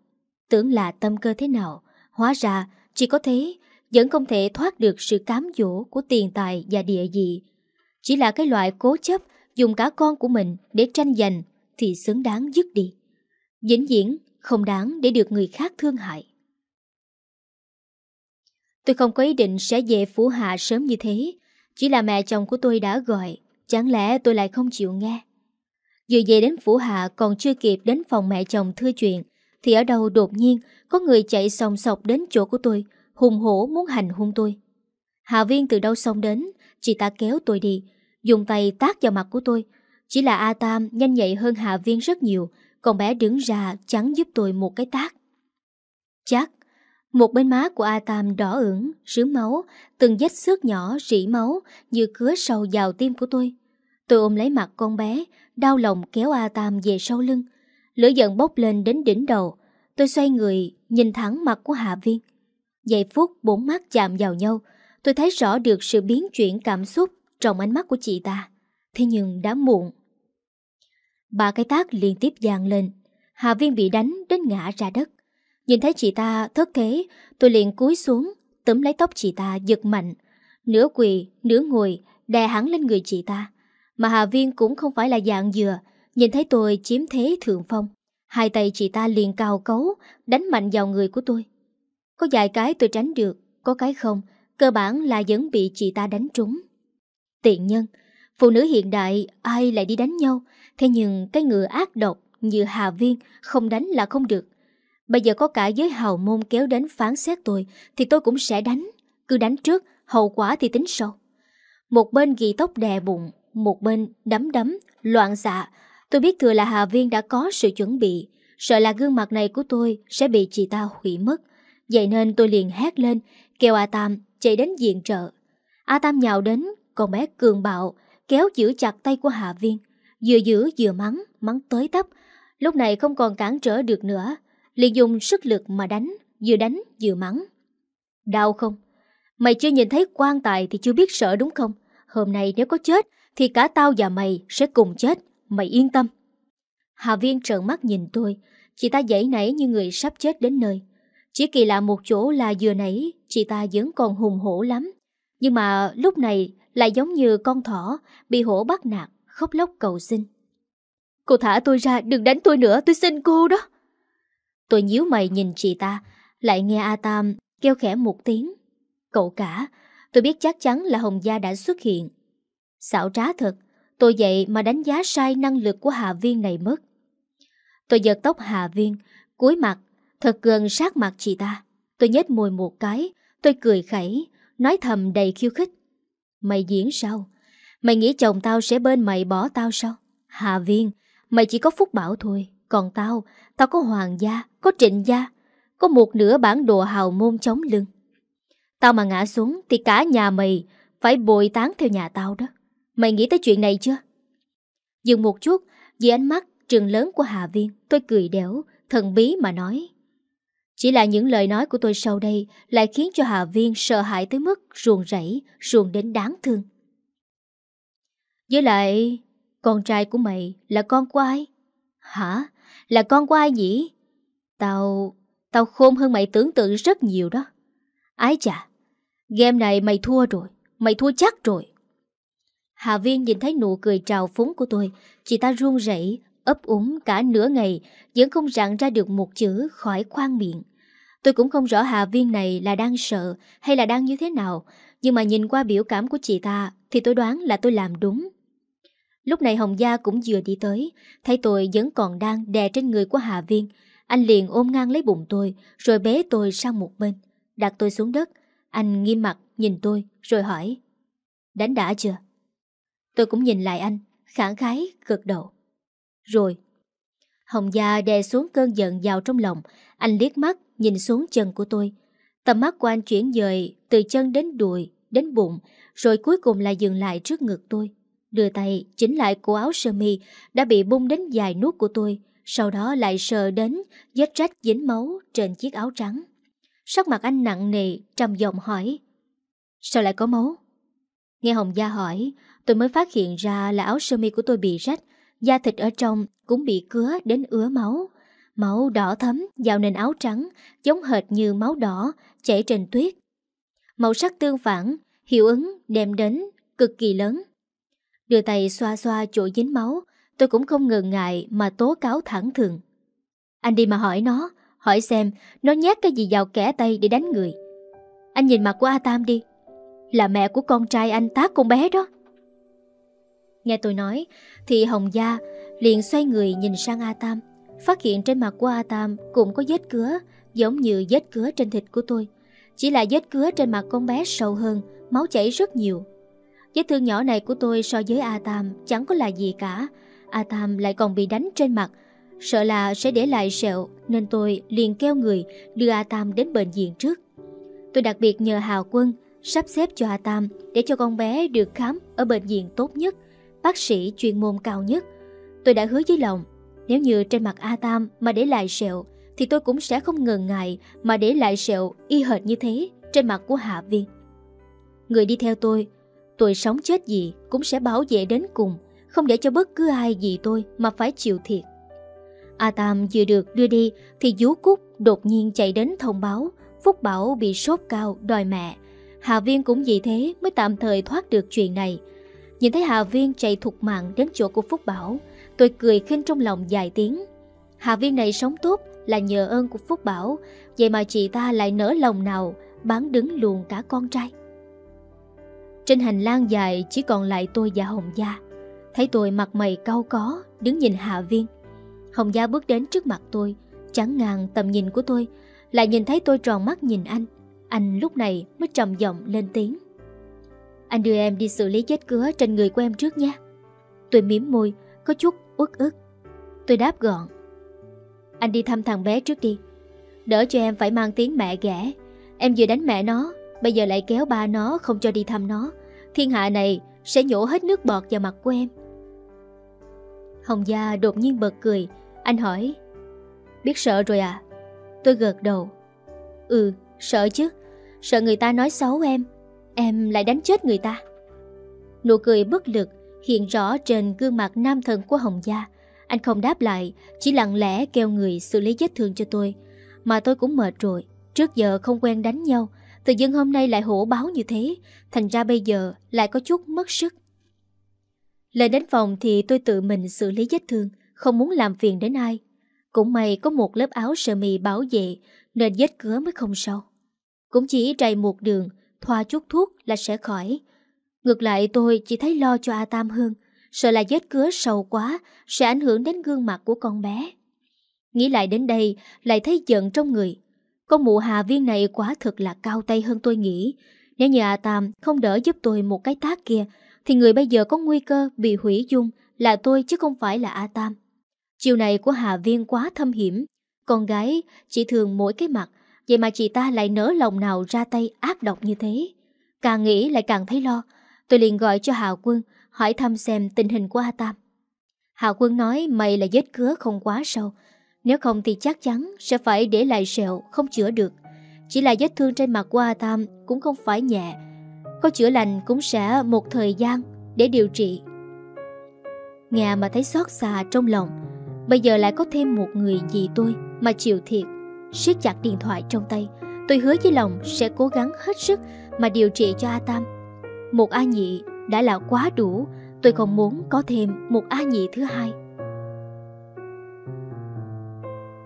tưởng là tâm cơ thế nào, hóa ra chỉ có thế, vẫn không thể thoát được sự cám dỗ của tiền tài và địa vị. Chỉ là cái loại cố chấp dùng cả con của mình để tranh giành thì xứng đáng dứt đi. Dĩ diễn không đáng để được người khác thương hại. Tôi không có ý định sẽ về phú hạ sớm như thế, chỉ là mẹ chồng của tôi đã gọi, Chẳng lẽ tôi lại không chịu nghe Vừa về đến Phủ Hạ còn chưa kịp đến phòng mẹ chồng thưa chuyện Thì ở đâu đột nhiên Có người chạy sòng sọc đến chỗ của tôi Hùng hổ muốn hành hung tôi Hạ viên từ đâu xông đến Chị ta kéo tôi đi Dùng tay tát vào mặt của tôi Chỉ là A Tam nhanh nhạy hơn Hạ viên rất nhiều Còn bé đứng ra chẳng giúp tôi một cái tát Chắc Một bên má của A Tam đỏ ửng Rứa máu Từng vết xước nhỏ rỉ máu Như cứa sâu vào tim của tôi Tôi ôm lấy mặt con bé, đau lòng kéo A Tam về sau lưng. Lửa giận bốc lên đến đỉnh đầu. Tôi xoay người, nhìn thẳng mặt của Hạ Viên. Giây phút bốn mắt chạm vào nhau, tôi thấy rõ được sự biến chuyển cảm xúc trong ánh mắt của chị ta. Thế nhưng đã muộn. Ba cái tác liên tiếp giang lên. Hạ Viên bị đánh đến ngã ra đất. Nhìn thấy chị ta thất thế, tôi liền cúi xuống, túm lấy tóc chị ta giật mạnh. Nửa quỳ, nửa ngồi, đè hắn lên người chị ta. Mà Hà Viên cũng không phải là dạng dừa Nhìn thấy tôi chiếm thế thượng phong Hai tay chị ta liền cao cấu Đánh mạnh vào người của tôi Có vài cái tôi tránh được Có cái không Cơ bản là vẫn bị chị ta đánh trúng Tiện nhân Phụ nữ hiện đại ai lại đi đánh nhau Thế nhưng cái ngựa ác độc như Hà Viên Không đánh là không được Bây giờ có cả giới hào môn kéo đến phán xét tôi Thì tôi cũng sẽ đánh Cứ đánh trước, hậu quả thì tính sau Một bên ghi tóc đè bụng một bên đấm đấm, loạn xạ. Tôi biết thừa là Hà Viên đã có sự chuẩn bị, sợ là gương mặt này của tôi sẽ bị chị ta hủy mất. Vậy nên tôi liền hét lên, kêu A Tam chạy đến diện trợ. A Tam nhào đến, con bé cường bạo, kéo giữ chặt tay của hà Viên. Vừa giữ vừa mắng, mắng tới tấp. Lúc này không còn cản trở được nữa. Liền dùng sức lực mà đánh, vừa đánh vừa mắng. Đau không? Mày chưa nhìn thấy quan tài thì chưa biết sợ đúng không? Hôm nay nếu có chết thì cả tao và mày sẽ cùng chết, mày yên tâm. Hà Viên trợn mắt nhìn tôi, chị ta dãy nảy như người sắp chết đến nơi. Chỉ kỳ lạ một chỗ là vừa nãy chị ta vẫn còn hùng hổ lắm, nhưng mà lúc này lại giống như con thỏ bị hổ bắt nạt, khóc lóc cầu xin. Cô thả tôi ra, đừng đánh tôi nữa, tôi xin cô đó. Tôi nhíu mày nhìn chị ta, lại nghe A Tam kêu khẽ một tiếng. Cậu cả, tôi biết chắc chắn là Hồng Gia đã xuất hiện Xảo trá thật, tôi vậy mà đánh giá sai năng lực của hà Viên này mất. Tôi giật tóc hà Viên, cúi mặt, thật gần sát mặt chị ta. Tôi nhếch môi một cái, tôi cười khẩy, nói thầm đầy khiêu khích. Mày diễn sao? Mày nghĩ chồng tao sẽ bên mày bỏ tao sao? hà Viên, mày chỉ có phúc bảo thôi. Còn tao, tao có hoàng gia, có trịnh gia, có một nửa bản đồ hào môn chống lưng. Tao mà ngã xuống thì cả nhà mày phải bồi tán theo nhà tao đó. Mày nghĩ tới chuyện này chưa? Dừng một chút, vì ánh mắt trường lớn của Hạ Viên, tôi cười đẻo, thần bí mà nói. Chỉ là những lời nói của tôi sau đây lại khiến cho Hạ Viên sợ hãi tới mức ruồn rẫy, ruồn đến đáng thương. Với lại, con trai của mày là con của ai? Hả? Là con của ai nhỉ? Tao... Tao khôn hơn mày tưởng tượng rất nhiều đó. Ái chà, game này mày thua rồi, mày thua chắc rồi. Hà Viên nhìn thấy nụ cười trào phúng của tôi, chị ta run rẩy, ấp úng cả nửa ngày, vẫn không rặn ra được một chữ khỏi khoang miệng. Tôi cũng không rõ Hà Viên này là đang sợ hay là đang như thế nào, nhưng mà nhìn qua biểu cảm của chị ta thì tôi đoán là tôi làm đúng. Lúc này Hồng Gia cũng vừa đi tới, thấy tôi vẫn còn đang đè trên người của Hà Viên. Anh liền ôm ngang lấy bụng tôi, rồi bế tôi sang một bên, đặt tôi xuống đất. Anh nghiêm mặt nhìn tôi, rồi hỏi, đánh đã chưa? Tôi cũng nhìn lại anh, khẳng khái, gật đầu. Rồi. Hồng Gia đè xuống cơn giận vào trong lòng, anh liếc mắt, nhìn xuống chân của tôi. Tầm mắt của anh chuyển dời từ chân đến đùi, đến bụng, rồi cuối cùng là dừng lại trước ngực tôi. Đưa tay chỉnh lại cổ áo sơ mi đã bị bung đến dài nút của tôi, sau đó lại sờ đến vết rách dính máu trên chiếc áo trắng. Sắc mặt anh nặng nề, trầm giọng hỏi. Sao lại có máu? Nghe Hồng Gia hỏi, tôi mới phát hiện ra là áo sơ mi của tôi bị rách, da thịt ở trong cũng bị cứa đến ứa máu. Máu đỏ thấm vào nền áo trắng, giống hệt như máu đỏ chảy trên tuyết. Màu sắc tương phản, hiệu ứng đem đến cực kỳ lớn. Đưa tay xoa xoa chỗ dính máu, tôi cũng không ngần ngại mà tố cáo thẳng thường. Anh đi mà hỏi nó, hỏi xem nó nhét cái gì vào kẻ tay để đánh người. Anh nhìn mặt của A Tam đi, là mẹ của con trai anh tác con bé đó. Nghe tôi nói thì Hồng Gia liền xoay người nhìn sang A Tam, phát hiện trên mặt của A Tam cũng có vết cứa giống như vết cứa trên thịt của tôi. Chỉ là vết cứa trên mặt con bé sâu hơn, máu chảy rất nhiều. Vết thương nhỏ này của tôi so với A Tam chẳng có là gì cả. A Tam lại còn bị đánh trên mặt, sợ là sẽ để lại sẹo nên tôi liền kêu người đưa A Tam đến bệnh viện trước. Tôi đặc biệt nhờ Hào Quân sắp xếp cho A Tam để cho con bé được khám ở bệnh viện tốt nhất – bác sĩ chuyên môn cao nhất. Tôi đã hứa với lòng, nếu như trên mặt A Tam mà để lại sẹo, thì tôi cũng sẽ không ngần ngại mà để lại sẹo y hệt như thế trên mặt của Hạ Viên. Người đi theo tôi, tôi sống chết gì cũng sẽ bảo vệ đến cùng, không để cho bất cứ ai gì tôi mà phải chịu thiệt. A Tam vừa được đưa đi thì Dú Cúc đột nhiên chạy đến thông báo Phúc Bảo bị sốt cao đòi mẹ. Hà Viên cũng vì thế mới tạm thời thoát được chuyện này. Nhìn thấy Hà Viên chạy thục mạng đến chỗ của Phúc Bảo, tôi cười khinh trong lòng dài tiếng. Hà Viên này sống tốt là nhờ ơn của Phúc Bảo, vậy mà chị ta lại nỡ lòng nào bán đứng luôn cả con trai. Trên hành lang dài chỉ còn lại tôi và Hồng Gia. Thấy tôi mặt mày cau có, đứng nhìn Hạ Viên. Hồng Gia bước đến trước mặt tôi, chẳng ngang tầm nhìn của tôi, lại nhìn thấy tôi tròn mắt nhìn anh. Anh lúc này mới trầm giọng lên tiếng. Anh đưa em đi xử lý vết cứa trên người của em trước nha. Tôi miếm môi, có chút uất ức. Tôi đáp gọn. Anh đi thăm thằng bé trước đi. Đỡ cho em phải mang tiếng mẹ ghẻ. Em vừa đánh mẹ nó, bây giờ lại kéo ba nó không cho đi thăm nó. Thiên hạ này sẽ nhổ hết nước bọt vào mặt của em. Hồng Gia đột nhiên bật cười. Anh hỏi. Biết sợ rồi à? Tôi gợt đầu. Ừ, sợ chứ. Sợ người ta nói xấu em, Em lại đánh chết người ta Nụ cười bất lực hiện rõ trên gương mặt nam thần của Hồng Gia Anh không đáp lại Chỉ lặng lẽ kêu người xử lý vết thương cho tôi Mà tôi cũng mệt rồi Trước giờ không quen đánh nhau Tự dưng hôm nay lại hổ báo như thế Thành ra bây giờ lại có chút mất sức Lên đến phòng thì tôi tự mình xử lý vết thương Không muốn làm phiền đến ai Cũng may có một lớp áo sơ mi bảo vệ Nên vết cứa mới không sâu Cũng chỉ trầy một đường thoa chút thuốc là sẽ khỏi. Ngược lại tôi chỉ thấy lo cho A Tam hơn, sợ là vết cứa sâu quá sẽ ảnh hưởng đến gương mặt của con bé. Nghĩ lại đến đây, lại thấy giận trong người. Con mụ Hà Viên này quá thật là cao tay hơn tôi nghĩ. Nếu như A Tam không đỡ giúp tôi một cái tác kia, thì người bây giờ có nguy cơ bị hủy dung là tôi chứ không phải là A Tam. Chiều này của Hà Viên quá thâm hiểm, con gái chỉ thường mỗi cái mặt Vậy mà chị ta lại nỡ lòng nào ra tay ác độc như thế Càng nghĩ lại càng thấy lo Tôi liền gọi cho Hạo Quân Hỏi thăm xem tình hình của A Tam Hạo Quân nói mày là vết cứa không quá sâu Nếu không thì chắc chắn Sẽ phải để lại sẹo không chữa được Chỉ là vết thương trên mặt của A Tam Cũng không phải nhẹ Có chữa lành cũng sẽ một thời gian Để điều trị Nghe mà thấy xót xa trong lòng Bây giờ lại có thêm một người gì tôi Mà chịu thiệt siết chặt điện thoại trong tay. Tôi hứa với lòng sẽ cố gắng hết sức mà điều trị cho A Tam. Một A nhị đã là quá đủ, tôi còn muốn có thêm một A nhị thứ hai.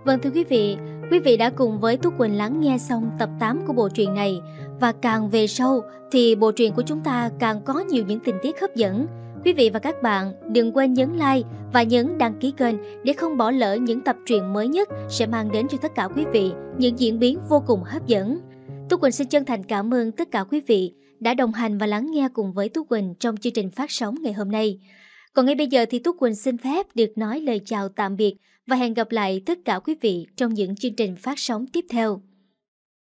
Vâng thưa quý vị, quý vị đã cùng với Tú Quỳnh lắng nghe xong tập 8 của bộ truyện này và càng về sâu thì bộ truyện của chúng ta càng có nhiều những tình tiết hấp dẫn. Quý vị và các bạn đừng quên nhấn like và nhấn đăng ký kênh để không bỏ lỡ những tập truyện mới nhất sẽ mang đến cho tất cả quý vị những diễn biến vô cùng hấp dẫn. Tú Quỳnh xin chân thành cảm ơn tất cả quý vị đã đồng hành và lắng nghe cùng với Tú Quỳnh trong chương trình phát sóng ngày hôm nay. Còn ngay bây giờ thì Tú Quỳnh xin phép được nói lời chào tạm biệt và hẹn gặp lại tất cả quý vị trong những chương trình phát sóng tiếp theo.